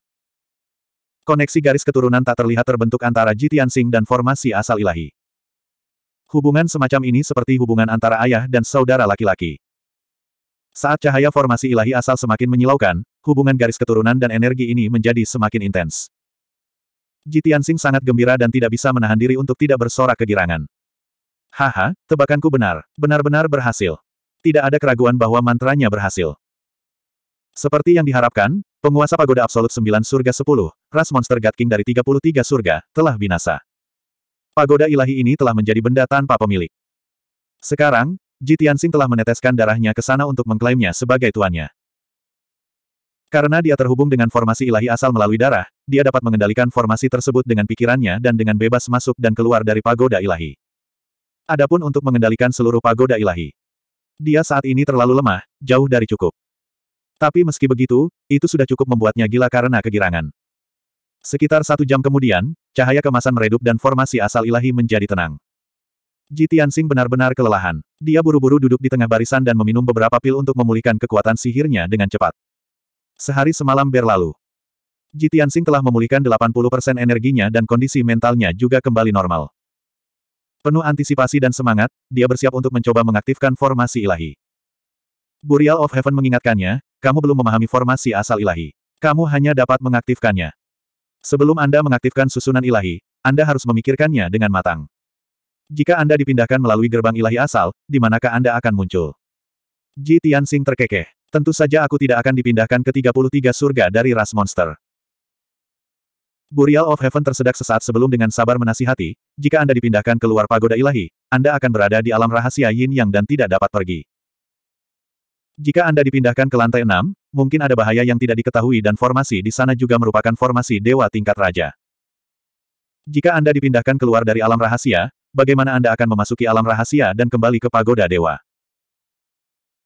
S1: Koneksi garis keturunan tak terlihat terbentuk antara Jitiansing dan formasi asal ilahi. Hubungan semacam ini seperti hubungan antara ayah dan saudara laki-laki. Saat cahaya formasi ilahi asal semakin menyilaukan, hubungan garis keturunan dan energi ini menjadi semakin intens. Jitiansing sangat gembira dan tidak bisa menahan diri untuk tidak bersorak kegirangan. Haha, tebakanku benar, benar-benar berhasil. Tidak ada keraguan bahwa mantranya berhasil. Seperti yang diharapkan, penguasa pagoda absolut 9 surga 10, ras monster God King dari 33 surga, telah binasa. Pagoda ilahi ini telah menjadi benda tanpa pemilik. Sekarang, Ji telah meneteskan darahnya ke sana untuk mengklaimnya sebagai tuannya. Karena dia terhubung dengan formasi ilahi asal melalui darah, dia dapat mengendalikan formasi tersebut dengan pikirannya dan dengan bebas masuk dan keluar dari pagoda ilahi. Adapun untuk mengendalikan seluruh pagoda ilahi. Dia saat ini terlalu lemah, jauh dari cukup. Tapi meski begitu, itu sudah cukup membuatnya gila karena kegirangan. Sekitar satu jam kemudian, cahaya kemasan meredup dan formasi asal ilahi menjadi tenang. Ji Tianxing benar-benar kelelahan. Dia buru-buru duduk di tengah barisan dan meminum beberapa pil untuk memulihkan kekuatan sihirnya dengan cepat. Sehari semalam berlalu. Ji Tianxing telah memulihkan 80% energinya dan kondisi mentalnya juga kembali normal. Penuh antisipasi dan semangat, dia bersiap untuk mencoba mengaktifkan formasi ilahi. Burial of Heaven mengingatkannya, kamu belum memahami formasi asal ilahi. Kamu hanya dapat mengaktifkannya. Sebelum Anda mengaktifkan susunan ilahi, Anda harus memikirkannya dengan matang. Jika Anda dipindahkan melalui gerbang ilahi asal, di manakah Anda akan muncul? Ji Tianxing terkekeh. Tentu saja aku tidak akan dipindahkan ke 33 surga dari ras monster. Burial of Heaven tersedak sesaat sebelum dengan sabar menasihati, jika Anda dipindahkan ke luar pagoda ilahi, Anda akan berada di alam rahasia yin yang dan tidak dapat pergi. Jika Anda dipindahkan ke lantai 6, mungkin ada bahaya yang tidak diketahui dan formasi di sana juga merupakan formasi dewa tingkat raja. Jika Anda dipindahkan keluar dari alam rahasia, bagaimana Anda akan memasuki alam rahasia dan kembali ke pagoda dewa?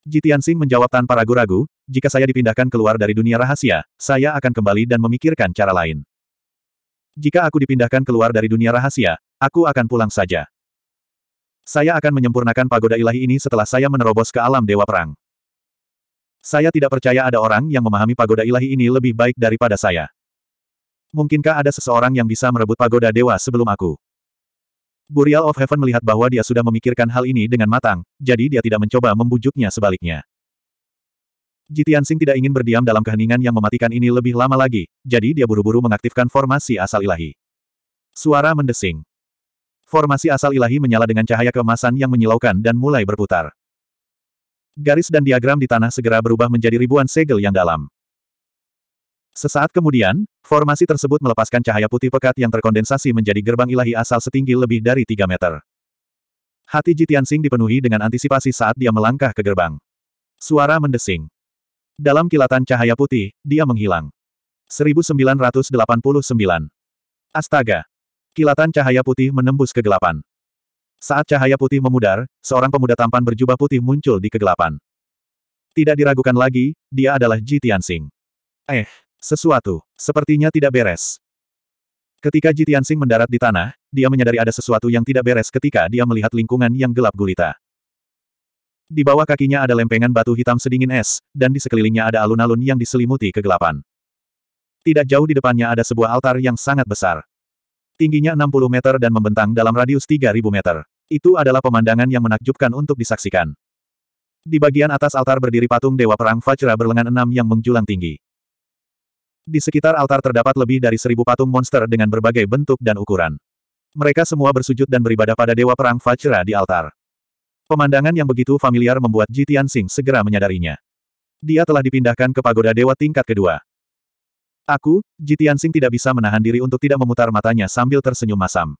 S1: Jitian Singh menjawab tanpa ragu-ragu, jika saya dipindahkan keluar dari dunia rahasia, saya akan kembali dan memikirkan cara lain. Jika aku dipindahkan keluar dari dunia rahasia, aku akan pulang saja. Saya akan menyempurnakan pagoda ilahi ini setelah saya menerobos ke alam dewa perang. Saya tidak percaya ada orang yang memahami pagoda ilahi ini lebih baik daripada saya. Mungkinkah ada seseorang yang bisa merebut pagoda dewa sebelum aku? Burial of Heaven melihat bahwa dia sudah memikirkan hal ini dengan matang, jadi dia tidak mencoba membujuknya sebaliknya. Jitian Sing tidak ingin berdiam dalam keheningan yang mematikan ini lebih lama lagi, jadi dia buru-buru mengaktifkan formasi asal ilahi. Suara mendesing. Formasi asal ilahi menyala dengan cahaya keemasan yang menyilaukan dan mulai berputar. Garis dan diagram di tanah segera berubah menjadi ribuan segel yang dalam. Sesaat kemudian, formasi tersebut melepaskan cahaya putih pekat yang terkondensasi menjadi gerbang ilahi asal setinggi lebih dari 3 meter. Hati Jitian Sing dipenuhi dengan antisipasi saat dia melangkah ke gerbang. Suara mendesing. Dalam kilatan cahaya putih, dia menghilang. 1989. Astaga! Kilatan cahaya putih menembus kegelapan. Saat cahaya putih memudar, seorang pemuda tampan berjubah putih muncul di kegelapan. Tidak diragukan lagi, dia adalah Ji Tianxing. Eh, sesuatu, sepertinya tidak beres. Ketika Ji Tianxing mendarat di tanah, dia menyadari ada sesuatu yang tidak beres ketika dia melihat lingkungan yang gelap gulita. Di bawah kakinya ada lempengan batu hitam sedingin es, dan di sekelilingnya ada alun-alun yang diselimuti kegelapan. Tidak jauh di depannya ada sebuah altar yang sangat besar. Tingginya 60 meter dan membentang dalam radius 3000 meter. Itu adalah pemandangan yang menakjubkan untuk disaksikan. Di bagian atas altar berdiri patung Dewa Perang Fajra berlengan enam yang menjulang tinggi. Di sekitar altar terdapat lebih dari seribu patung monster dengan berbagai bentuk dan ukuran. Mereka semua bersujud dan beribadah pada Dewa Perang Fajra di altar. Pemandangan yang begitu familiar membuat Jitian Tianxing segera menyadarinya. Dia telah dipindahkan ke pagoda dewa tingkat kedua. Aku, Jitian Tianxing tidak bisa menahan diri untuk tidak memutar matanya sambil tersenyum masam.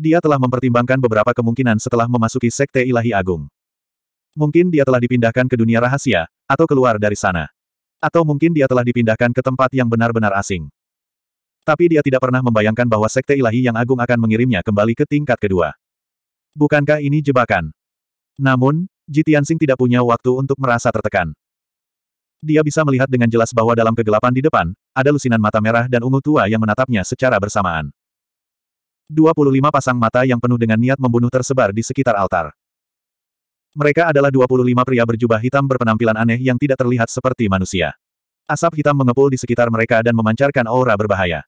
S1: Dia telah mempertimbangkan beberapa kemungkinan setelah memasuki Sekte Ilahi Agung. Mungkin dia telah dipindahkan ke dunia rahasia, atau keluar dari sana. Atau mungkin dia telah dipindahkan ke tempat yang benar-benar asing. Tapi dia tidak pernah membayangkan bahwa Sekte Ilahi yang Agung akan mengirimnya kembali ke tingkat kedua. Bukankah ini jebakan? Namun, Jitiansing tidak punya waktu untuk merasa tertekan. Dia bisa melihat dengan jelas bahwa dalam kegelapan di depan, ada lusinan mata merah dan ungu tua yang menatapnya secara bersamaan. 25 pasang mata yang penuh dengan niat membunuh tersebar di sekitar altar. Mereka adalah 25 pria berjubah hitam berpenampilan aneh yang tidak terlihat seperti manusia. Asap hitam mengepul di sekitar mereka dan memancarkan aura berbahaya.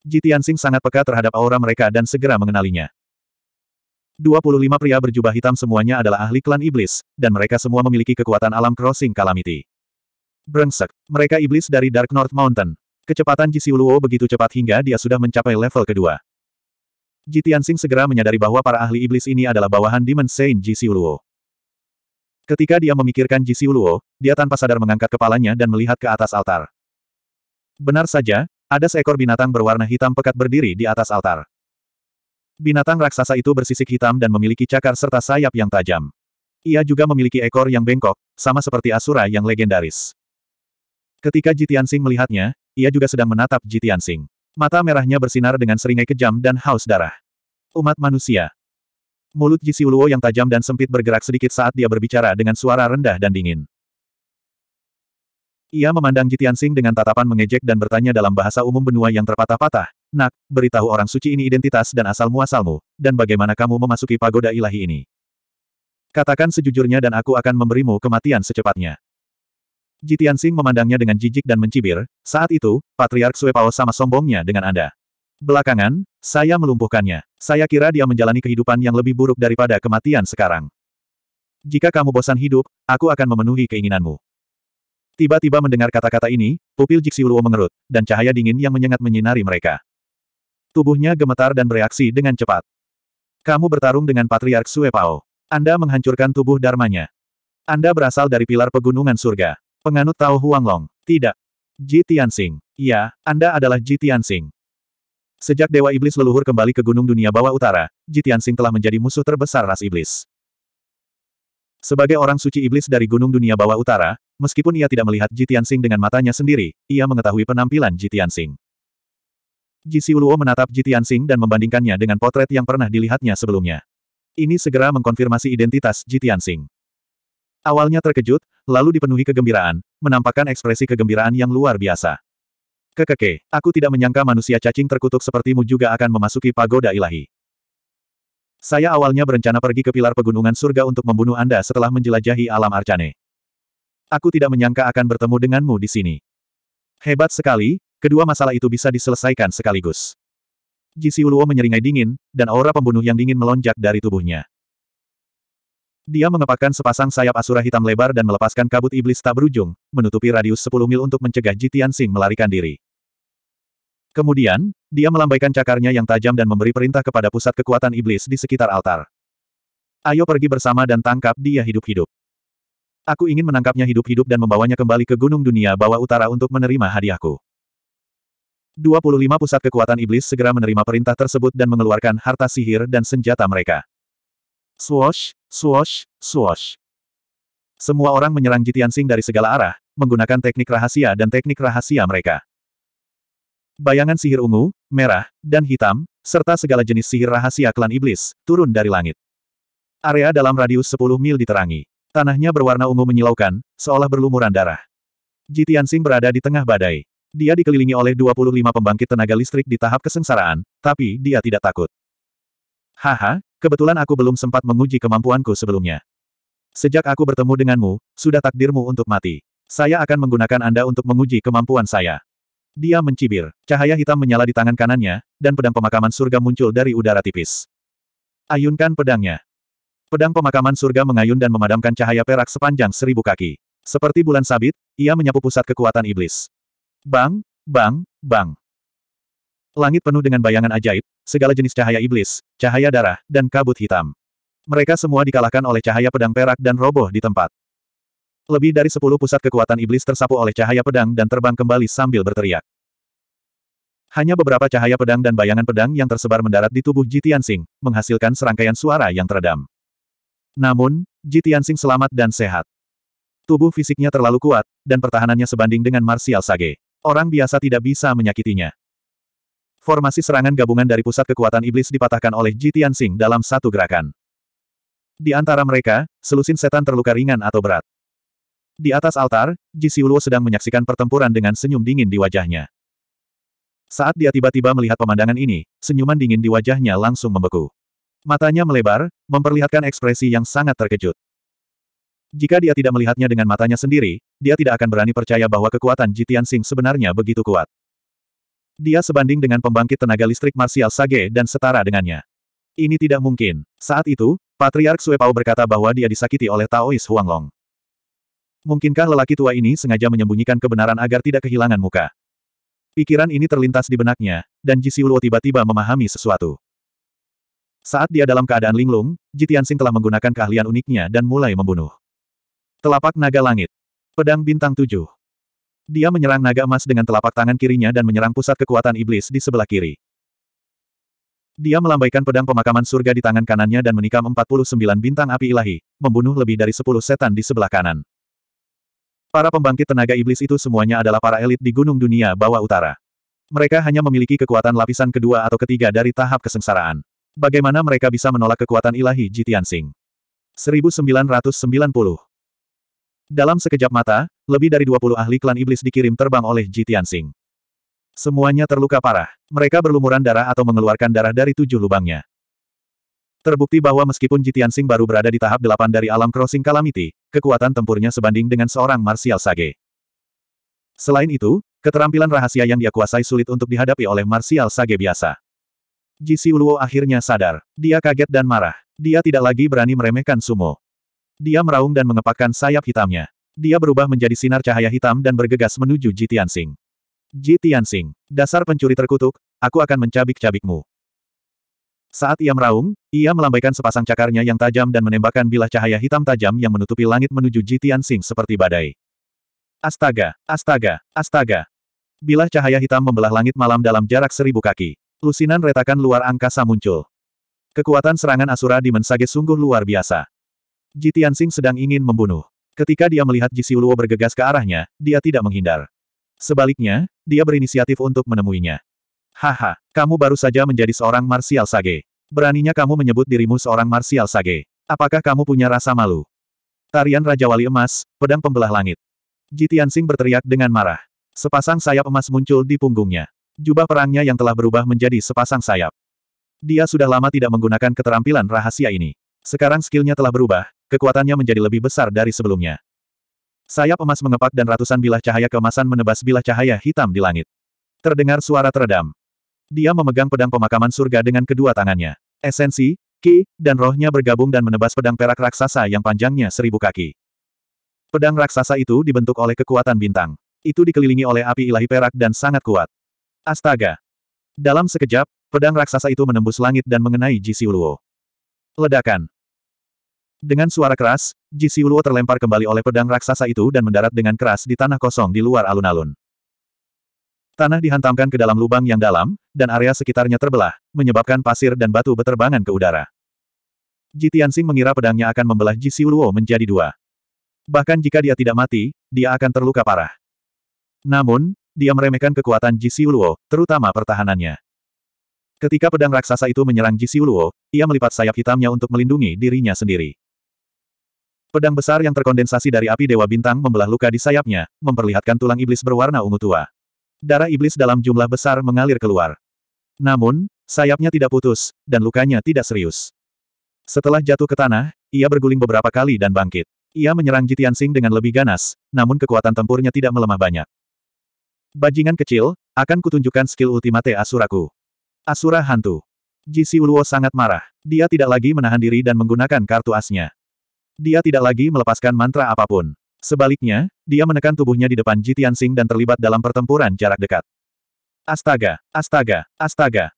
S1: Jitiansing sangat peka terhadap aura mereka dan segera mengenalinya. 25 pria berjubah hitam semuanya adalah ahli klan iblis, dan mereka semua memiliki kekuatan alam crossing calamity. Brengsek, mereka iblis dari Dark North Mountain. Kecepatan Jisiluo begitu cepat hingga dia sudah mencapai level kedua. Ji Tianxing segera menyadari bahwa para ahli iblis ini adalah bawahan Demon Saint Ji Siuluo. Ketika dia memikirkan Ji Siuluo, dia tanpa sadar mengangkat kepalanya dan melihat ke atas altar. Benar saja, ada seekor binatang berwarna hitam pekat berdiri di atas altar. Binatang raksasa itu bersisik hitam dan memiliki cakar serta sayap yang tajam. Ia juga memiliki ekor yang bengkok, sama seperti Asura yang legendaris. Ketika Jitiansing melihatnya, ia juga sedang menatap Jitiansing. Mata merahnya bersinar dengan seringai kejam dan haus darah. Umat manusia. Mulut Siuluo yang tajam dan sempit bergerak sedikit saat dia berbicara dengan suara rendah dan dingin. Ia memandang Jitiansing dengan tatapan mengejek dan bertanya dalam bahasa umum benua yang terpatah-patah, Nak, beritahu orang suci ini identitas dan asal-muasalmu, dan bagaimana kamu memasuki pagoda ilahi ini. Katakan sejujurnya dan aku akan memberimu kematian secepatnya. Jitian Sing memandangnya dengan jijik dan mencibir, saat itu, Patriark Pao sama sombongnya dengan Anda. Belakangan, saya melumpuhkannya. Saya kira dia menjalani kehidupan yang lebih buruk daripada kematian sekarang. Jika kamu bosan hidup, aku akan memenuhi keinginanmu. Tiba-tiba mendengar kata-kata ini, pupil Jixiuluo mengerut, dan cahaya dingin yang menyengat menyinari mereka. Tubuhnya gemetar dan bereaksi dengan cepat. Kamu bertarung dengan Patriark Pao. Anda menghancurkan tubuh dharmanya. Anda berasal dari pilar pegunungan surga. Penganut Tao Huanglong. Tidak. Ji Tianxing. Ya, Anda adalah Ji Tianxing. Sejak Dewa Iblis leluhur kembali ke Gunung Dunia Bawah Utara, Ji Tianxing telah menjadi musuh terbesar ras iblis. Sebagai orang suci iblis dari Gunung Dunia Bawah Utara, meskipun ia tidak melihat Ji Tianxing dengan matanya sendiri, ia mengetahui penampilan Ji Tianxing. Ji Siuluo menatap Ji Tianxing dan membandingkannya dengan potret yang pernah dilihatnya sebelumnya. Ini segera mengkonfirmasi identitas Ji Tianxing. Awalnya terkejut, lalu dipenuhi kegembiraan, menampakkan ekspresi kegembiraan yang luar biasa. Kekeke, aku tidak menyangka manusia cacing terkutuk sepertimu juga akan memasuki pagoda ilahi. Saya awalnya berencana pergi ke pilar pegunungan surga untuk membunuh Anda setelah menjelajahi alam Arcane. Aku tidak menyangka akan bertemu denganmu di sini. Hebat sekali, kedua masalah itu bisa diselesaikan sekaligus. Jisiuluo menyeringai dingin, dan aura pembunuh yang dingin melonjak dari tubuhnya. Dia mengepakkan sepasang sayap asura hitam lebar dan melepaskan kabut iblis tak berujung, menutupi radius 10 mil untuk mencegah Jitian Sing melarikan diri. Kemudian, dia melambaikan cakarnya yang tajam dan memberi perintah kepada pusat kekuatan iblis di sekitar altar. Ayo pergi bersama dan tangkap dia hidup-hidup. Aku ingin menangkapnya hidup-hidup dan membawanya kembali ke Gunung Dunia Bawah Utara untuk menerima hadiahku. 25 pusat kekuatan iblis segera menerima perintah tersebut dan mengeluarkan harta sihir dan senjata mereka. Swoosh, swoosh, swoosh. Semua orang menyerang Jitian Sing dari segala arah, menggunakan teknik rahasia dan teknik rahasia mereka. Bayangan sihir ungu, merah, dan hitam, serta segala jenis sihir rahasia klan iblis, turun dari langit. Area dalam radius 10 mil diterangi. Tanahnya berwarna ungu menyilaukan, seolah berlumuran darah. Jitian Sing berada di tengah badai. Dia dikelilingi oleh 25 pembangkit tenaga listrik di tahap kesengsaraan, tapi dia tidak takut. Haha, Kebetulan aku belum sempat menguji kemampuanku sebelumnya. Sejak aku bertemu denganmu, sudah takdirmu untuk mati. Saya akan menggunakan Anda untuk menguji kemampuan saya. Dia mencibir. Cahaya hitam menyala di tangan kanannya, dan pedang pemakaman surga muncul dari udara tipis. Ayunkan pedangnya. Pedang pemakaman surga mengayun dan memadamkan cahaya perak sepanjang seribu kaki. Seperti bulan sabit, ia menyapu pusat kekuatan iblis. Bang, bang, bang. Langit penuh dengan bayangan ajaib, segala jenis cahaya iblis, cahaya darah, dan kabut hitam. Mereka semua dikalahkan oleh cahaya pedang perak dan roboh di tempat. Lebih dari sepuluh pusat kekuatan iblis tersapu oleh cahaya pedang dan terbang kembali sambil berteriak. Hanya beberapa cahaya pedang dan bayangan pedang yang tersebar mendarat di tubuh Jitian Singh, menghasilkan serangkaian suara yang teredam. Namun, Jitian Singh selamat dan sehat. Tubuh fisiknya terlalu kuat, dan pertahanannya sebanding dengan Martial Sage. Orang biasa tidak bisa menyakitinya formasi serangan gabungan dari pusat kekuatan iblis dipatahkan oleh Jitian Tianxing dalam satu gerakan. Di antara mereka, selusin setan terluka ringan atau berat. Di atas altar, Ji Siuluo sedang menyaksikan pertempuran dengan senyum dingin di wajahnya. Saat dia tiba-tiba melihat pemandangan ini, senyuman dingin di wajahnya langsung membeku. Matanya melebar, memperlihatkan ekspresi yang sangat terkejut. Jika dia tidak melihatnya dengan matanya sendiri, dia tidak akan berani percaya bahwa kekuatan Jitian Sing sebenarnya begitu kuat. Dia sebanding dengan pembangkit tenaga listrik marsial Sage dan setara dengannya. Ini tidak mungkin. Saat itu, Patriark Suepao berkata bahwa dia disakiti oleh Taois Huanglong. Mungkinkah lelaki tua ini sengaja menyembunyikan kebenaran agar tidak kehilangan muka? Pikiran ini terlintas di benaknya, dan Ji Siuluo tiba-tiba memahami sesuatu. Saat dia dalam keadaan linglung, Ji Tianxing telah menggunakan keahlian uniknya dan mulai membunuh. Telapak Naga Langit. Pedang Bintang Tujuh. Dia menyerang naga emas dengan telapak tangan kirinya dan menyerang pusat kekuatan iblis di sebelah kiri. Dia melambaikan pedang pemakaman surga di tangan kanannya dan menikam 49 bintang api ilahi, membunuh lebih dari 10 setan di sebelah kanan. Para pembangkit tenaga iblis itu semuanya adalah para elit di gunung dunia bawah utara. Mereka hanya memiliki kekuatan lapisan kedua atau ketiga dari tahap kesengsaraan. Bagaimana mereka bisa menolak kekuatan ilahi Jitian Sing? 1990 Dalam sekejap mata, lebih dari 20 ahli klan iblis dikirim terbang oleh Jitian Tianxing. Semuanya terluka parah. Mereka berlumuran darah atau mengeluarkan darah dari tujuh lubangnya. Terbukti bahwa meskipun Jitian Sing baru berada di tahap delapan dari alam crossing calamity, kekuatan tempurnya sebanding dengan seorang martial sage. Selain itu, keterampilan rahasia yang dia kuasai sulit untuk dihadapi oleh martial sage biasa. Ji akhirnya sadar. Dia kaget dan marah. Dia tidak lagi berani meremehkan sumo. Dia meraung dan mengepakkan sayap hitamnya dia berubah menjadi sinar cahaya hitam dan bergegas menuju Ji Tianxing. Ji Tianxing, dasar pencuri terkutuk, aku akan mencabik-cabikmu. Saat ia meraung, ia melambaikan sepasang cakarnya yang tajam dan menembakkan bilah cahaya hitam tajam yang menutupi langit menuju Jitian Tianxing seperti badai. Astaga, astaga, astaga. Bilah cahaya hitam membelah langit malam dalam jarak seribu kaki. Lusinan retakan luar angkasa muncul. Kekuatan serangan Asura di Mensage sungguh luar biasa. Jitian Tianxing sedang ingin membunuh. Ketika dia melihat Jisuluo bergegas ke arahnya, dia tidak menghindar. Sebaliknya, dia berinisiatif untuk menemuinya. Haha, kamu baru saja menjadi seorang Martial Sage. Beraninya kamu menyebut dirimu seorang Martial Sage. Apakah kamu punya rasa malu? Tarian Raja Wali Emas, Pedang Pembelah Langit. Jitiansing berteriak dengan marah. Sepasang sayap emas muncul di punggungnya. Jubah perangnya yang telah berubah menjadi sepasang sayap. Dia sudah lama tidak menggunakan keterampilan rahasia ini. Sekarang skillnya telah berubah, Kekuatannya menjadi lebih besar dari sebelumnya. Sayap emas mengepak dan ratusan bilah cahaya kemasan menebas bilah cahaya hitam di langit. Terdengar suara teredam. Dia memegang pedang pemakaman surga dengan kedua tangannya. Esensi, ki, dan rohnya bergabung dan menebas pedang perak raksasa yang panjangnya seribu kaki. Pedang raksasa itu dibentuk oleh kekuatan bintang. Itu dikelilingi oleh api ilahi perak dan sangat kuat. Astaga! Dalam sekejap, pedang raksasa itu menembus langit dan mengenai Ji Ledakan! Dengan suara keras, Ji Siuluo terlempar kembali oleh pedang raksasa itu dan mendarat dengan keras di tanah kosong di luar alun-alun. Tanah dihantamkan ke dalam lubang yang dalam, dan area sekitarnya terbelah, menyebabkan pasir dan batu beterbangan ke udara. Ji Tianxing mengira pedangnya akan membelah Ji Siuluo menjadi dua. Bahkan jika dia tidak mati, dia akan terluka parah. Namun, dia meremehkan kekuatan Ji Siuluo, terutama pertahanannya. Ketika pedang raksasa itu menyerang Ji Siuluo, ia melipat sayap hitamnya untuk melindungi dirinya sendiri. Pedang besar yang terkondensasi dari api Dewa Bintang membelah luka di sayapnya, memperlihatkan tulang iblis berwarna ungu tua. Darah iblis dalam jumlah besar mengalir keluar. Namun, sayapnya tidak putus, dan lukanya tidak serius. Setelah jatuh ke tanah, ia berguling beberapa kali dan bangkit. Ia menyerang Jitian Sing dengan lebih ganas, namun kekuatan tempurnya tidak melemah banyak. Bajingan kecil, akan kutunjukkan skill ultimate Asuraku. Asura Hantu. Ji Siuluo sangat marah. Dia tidak lagi menahan diri dan menggunakan kartu asnya. Dia tidak lagi melepaskan mantra apapun. Sebaliknya, dia menekan tubuhnya di depan Ji Tianxing dan terlibat dalam pertempuran jarak dekat. Astaga, astaga, astaga.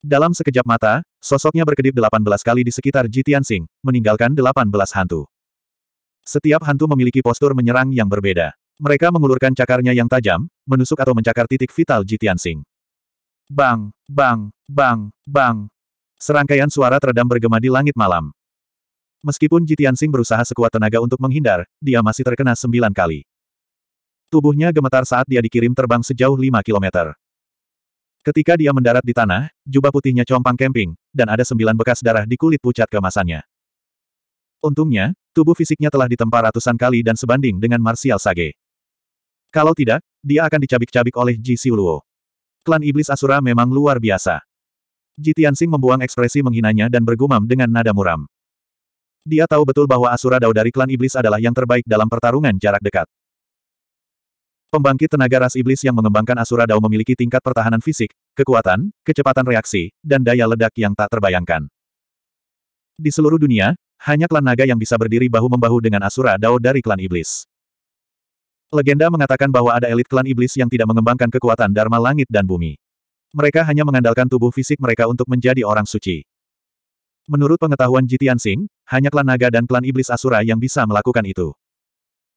S1: Dalam sekejap mata, sosoknya berkedip 18 kali di sekitar Ji Tianxing, meninggalkan 18 hantu. Setiap hantu memiliki postur menyerang yang berbeda. Mereka mengulurkan cakarnya yang tajam, menusuk atau mencakar titik vital Ji Tianxing. Bang, bang, bang, bang. Serangkaian suara teredam bergema di langit malam. Meskipun Jitiansing berusaha sekuat tenaga untuk menghindar, dia masih terkena sembilan kali. Tubuhnya gemetar saat dia dikirim terbang sejauh lima kilometer. Ketika dia mendarat di tanah, jubah putihnya compang kemping, dan ada sembilan bekas darah di kulit pucat kemasannya. Untungnya, tubuh fisiknya telah ditempa ratusan kali dan sebanding dengan Martial Sage. Kalau tidak, dia akan dicabik-cabik oleh Ji Siuluo. Klan Iblis Asura memang luar biasa. Ji Tianxing membuang ekspresi menghinanya dan bergumam dengan nada muram. Dia tahu betul bahwa Asura Dao dari klan iblis adalah yang terbaik dalam pertarungan jarak dekat. Pembangkit tenaga ras iblis yang mengembangkan Asura Dao memiliki tingkat pertahanan fisik, kekuatan, kecepatan reaksi, dan daya ledak yang tak terbayangkan. Di seluruh dunia, hanya klan naga yang bisa berdiri bahu-membahu dengan Asura Dao dari klan iblis. Legenda mengatakan bahwa ada elit klan iblis yang tidak mengembangkan kekuatan Dharma langit dan bumi. Mereka hanya mengandalkan tubuh fisik mereka untuk menjadi orang suci. Menurut pengetahuan Jitian Sing, hanya klan naga dan klan iblis Asura yang bisa melakukan itu.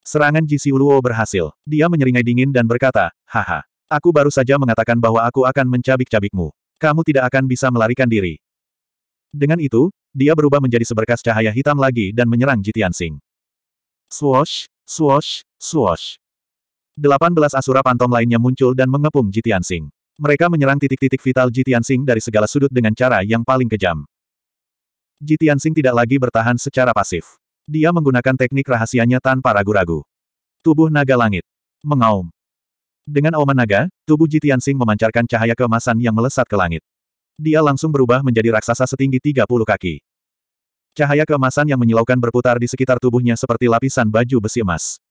S1: Serangan Ji Siuluo berhasil. Dia menyeringai dingin dan berkata, Haha, aku baru saja mengatakan bahwa aku akan mencabik-cabikmu. Kamu tidak akan bisa melarikan diri. Dengan itu, dia berubah menjadi seberkas cahaya hitam lagi dan menyerang Jitian Sing. Swosh, swosh, swosh. Delapan belas asura pantom lainnya muncul dan mengepung Jitian Sing. Mereka menyerang titik-titik vital Jitian Sing dari segala sudut dengan cara yang paling kejam. Ji Tianxing tidak lagi bertahan secara pasif. Dia menggunakan teknik rahasianya tanpa ragu-ragu. Tubuh naga langit. Mengaum. Dengan auman naga, tubuh Ji Tianxing memancarkan cahaya kemasan yang melesat ke langit. Dia langsung berubah menjadi raksasa setinggi 30 kaki. Cahaya kemasan yang menyilaukan berputar di sekitar tubuhnya seperti lapisan baju besi emas.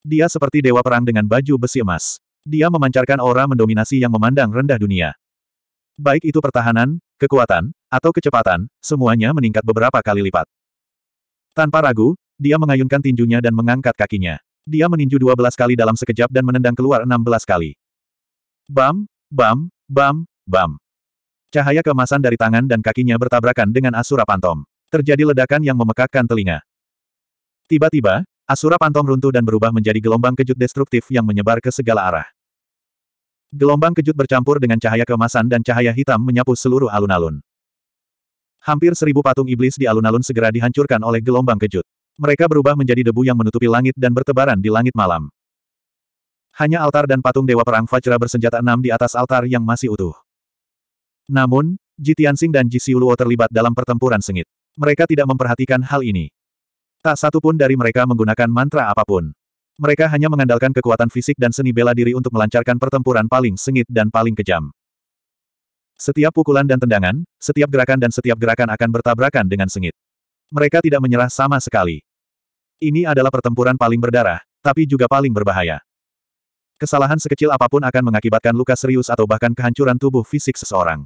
S1: Dia seperti dewa perang dengan baju besi emas. Dia memancarkan aura mendominasi yang memandang rendah dunia. Baik itu pertahanan, kekuatan, atau kecepatan, semuanya meningkat beberapa kali lipat. Tanpa ragu, dia mengayunkan tinjunya dan mengangkat kakinya. Dia meninju dua belas kali dalam sekejap dan menendang keluar enam belas kali. Bam, bam, bam, bam. Cahaya kemasan dari tangan dan kakinya bertabrakan dengan Asura Pantom. Terjadi ledakan yang memekakkan telinga. Tiba-tiba, Asura Pantom runtuh dan berubah menjadi gelombang kejut destruktif yang menyebar ke segala arah. Gelombang kejut bercampur dengan cahaya kemasan dan cahaya hitam menyapu seluruh alun-alun. Hampir seribu patung iblis di alun-alun segera dihancurkan oleh gelombang kejut. Mereka berubah menjadi debu yang menutupi langit dan bertebaran di langit malam. Hanya altar dan patung Dewa Perang Fajra bersenjata enam di atas altar yang masih utuh. Namun, Ji Tianxing dan Ji Siuluo terlibat dalam pertempuran sengit. Mereka tidak memperhatikan hal ini. Tak satu pun dari mereka menggunakan mantra apapun. Mereka hanya mengandalkan kekuatan fisik dan seni bela diri untuk melancarkan pertempuran paling sengit dan paling kejam. Setiap pukulan dan tendangan, setiap gerakan dan setiap gerakan akan bertabrakan dengan sengit. Mereka tidak menyerah sama sekali. Ini adalah pertempuran paling berdarah, tapi juga paling berbahaya. Kesalahan sekecil apapun akan mengakibatkan luka serius atau bahkan kehancuran tubuh fisik seseorang.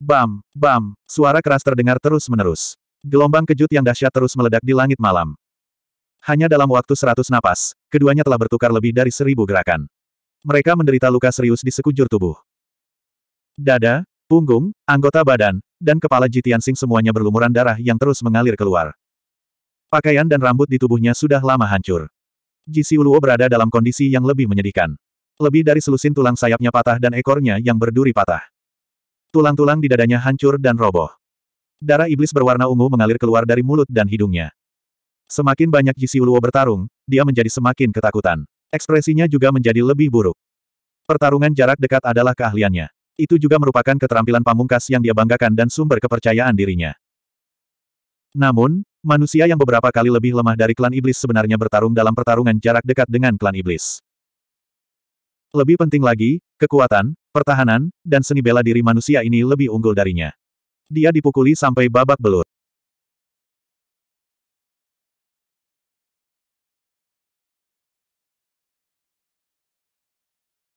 S1: Bam, bam, suara keras terdengar terus-menerus. Gelombang kejut yang dahsyat terus meledak di langit malam. Hanya dalam waktu seratus napas, keduanya telah bertukar lebih dari seribu gerakan. Mereka menderita luka serius di sekujur tubuh. Dada, punggung, anggota badan, dan kepala Jitian Sing semuanya berlumuran darah yang terus mengalir keluar. Pakaian dan rambut di tubuhnya sudah lama hancur. Jisi Uluo berada dalam kondisi yang lebih menyedihkan. Lebih dari selusin tulang sayapnya patah dan ekornya yang berduri patah. Tulang-tulang di dadanya hancur dan roboh. Darah iblis berwarna ungu mengalir keluar dari mulut dan hidungnya. Semakin banyak Siuluo bertarung, dia menjadi semakin ketakutan. Ekspresinya juga menjadi lebih buruk. Pertarungan jarak dekat adalah keahliannya. Itu juga merupakan keterampilan pamungkas yang dia banggakan dan sumber kepercayaan dirinya. Namun, manusia yang beberapa kali lebih lemah dari klan iblis sebenarnya bertarung dalam pertarungan jarak dekat dengan klan iblis. Lebih penting lagi, kekuatan, pertahanan, dan seni bela diri manusia ini lebih unggul darinya. Dia dipukuli sampai babak belur.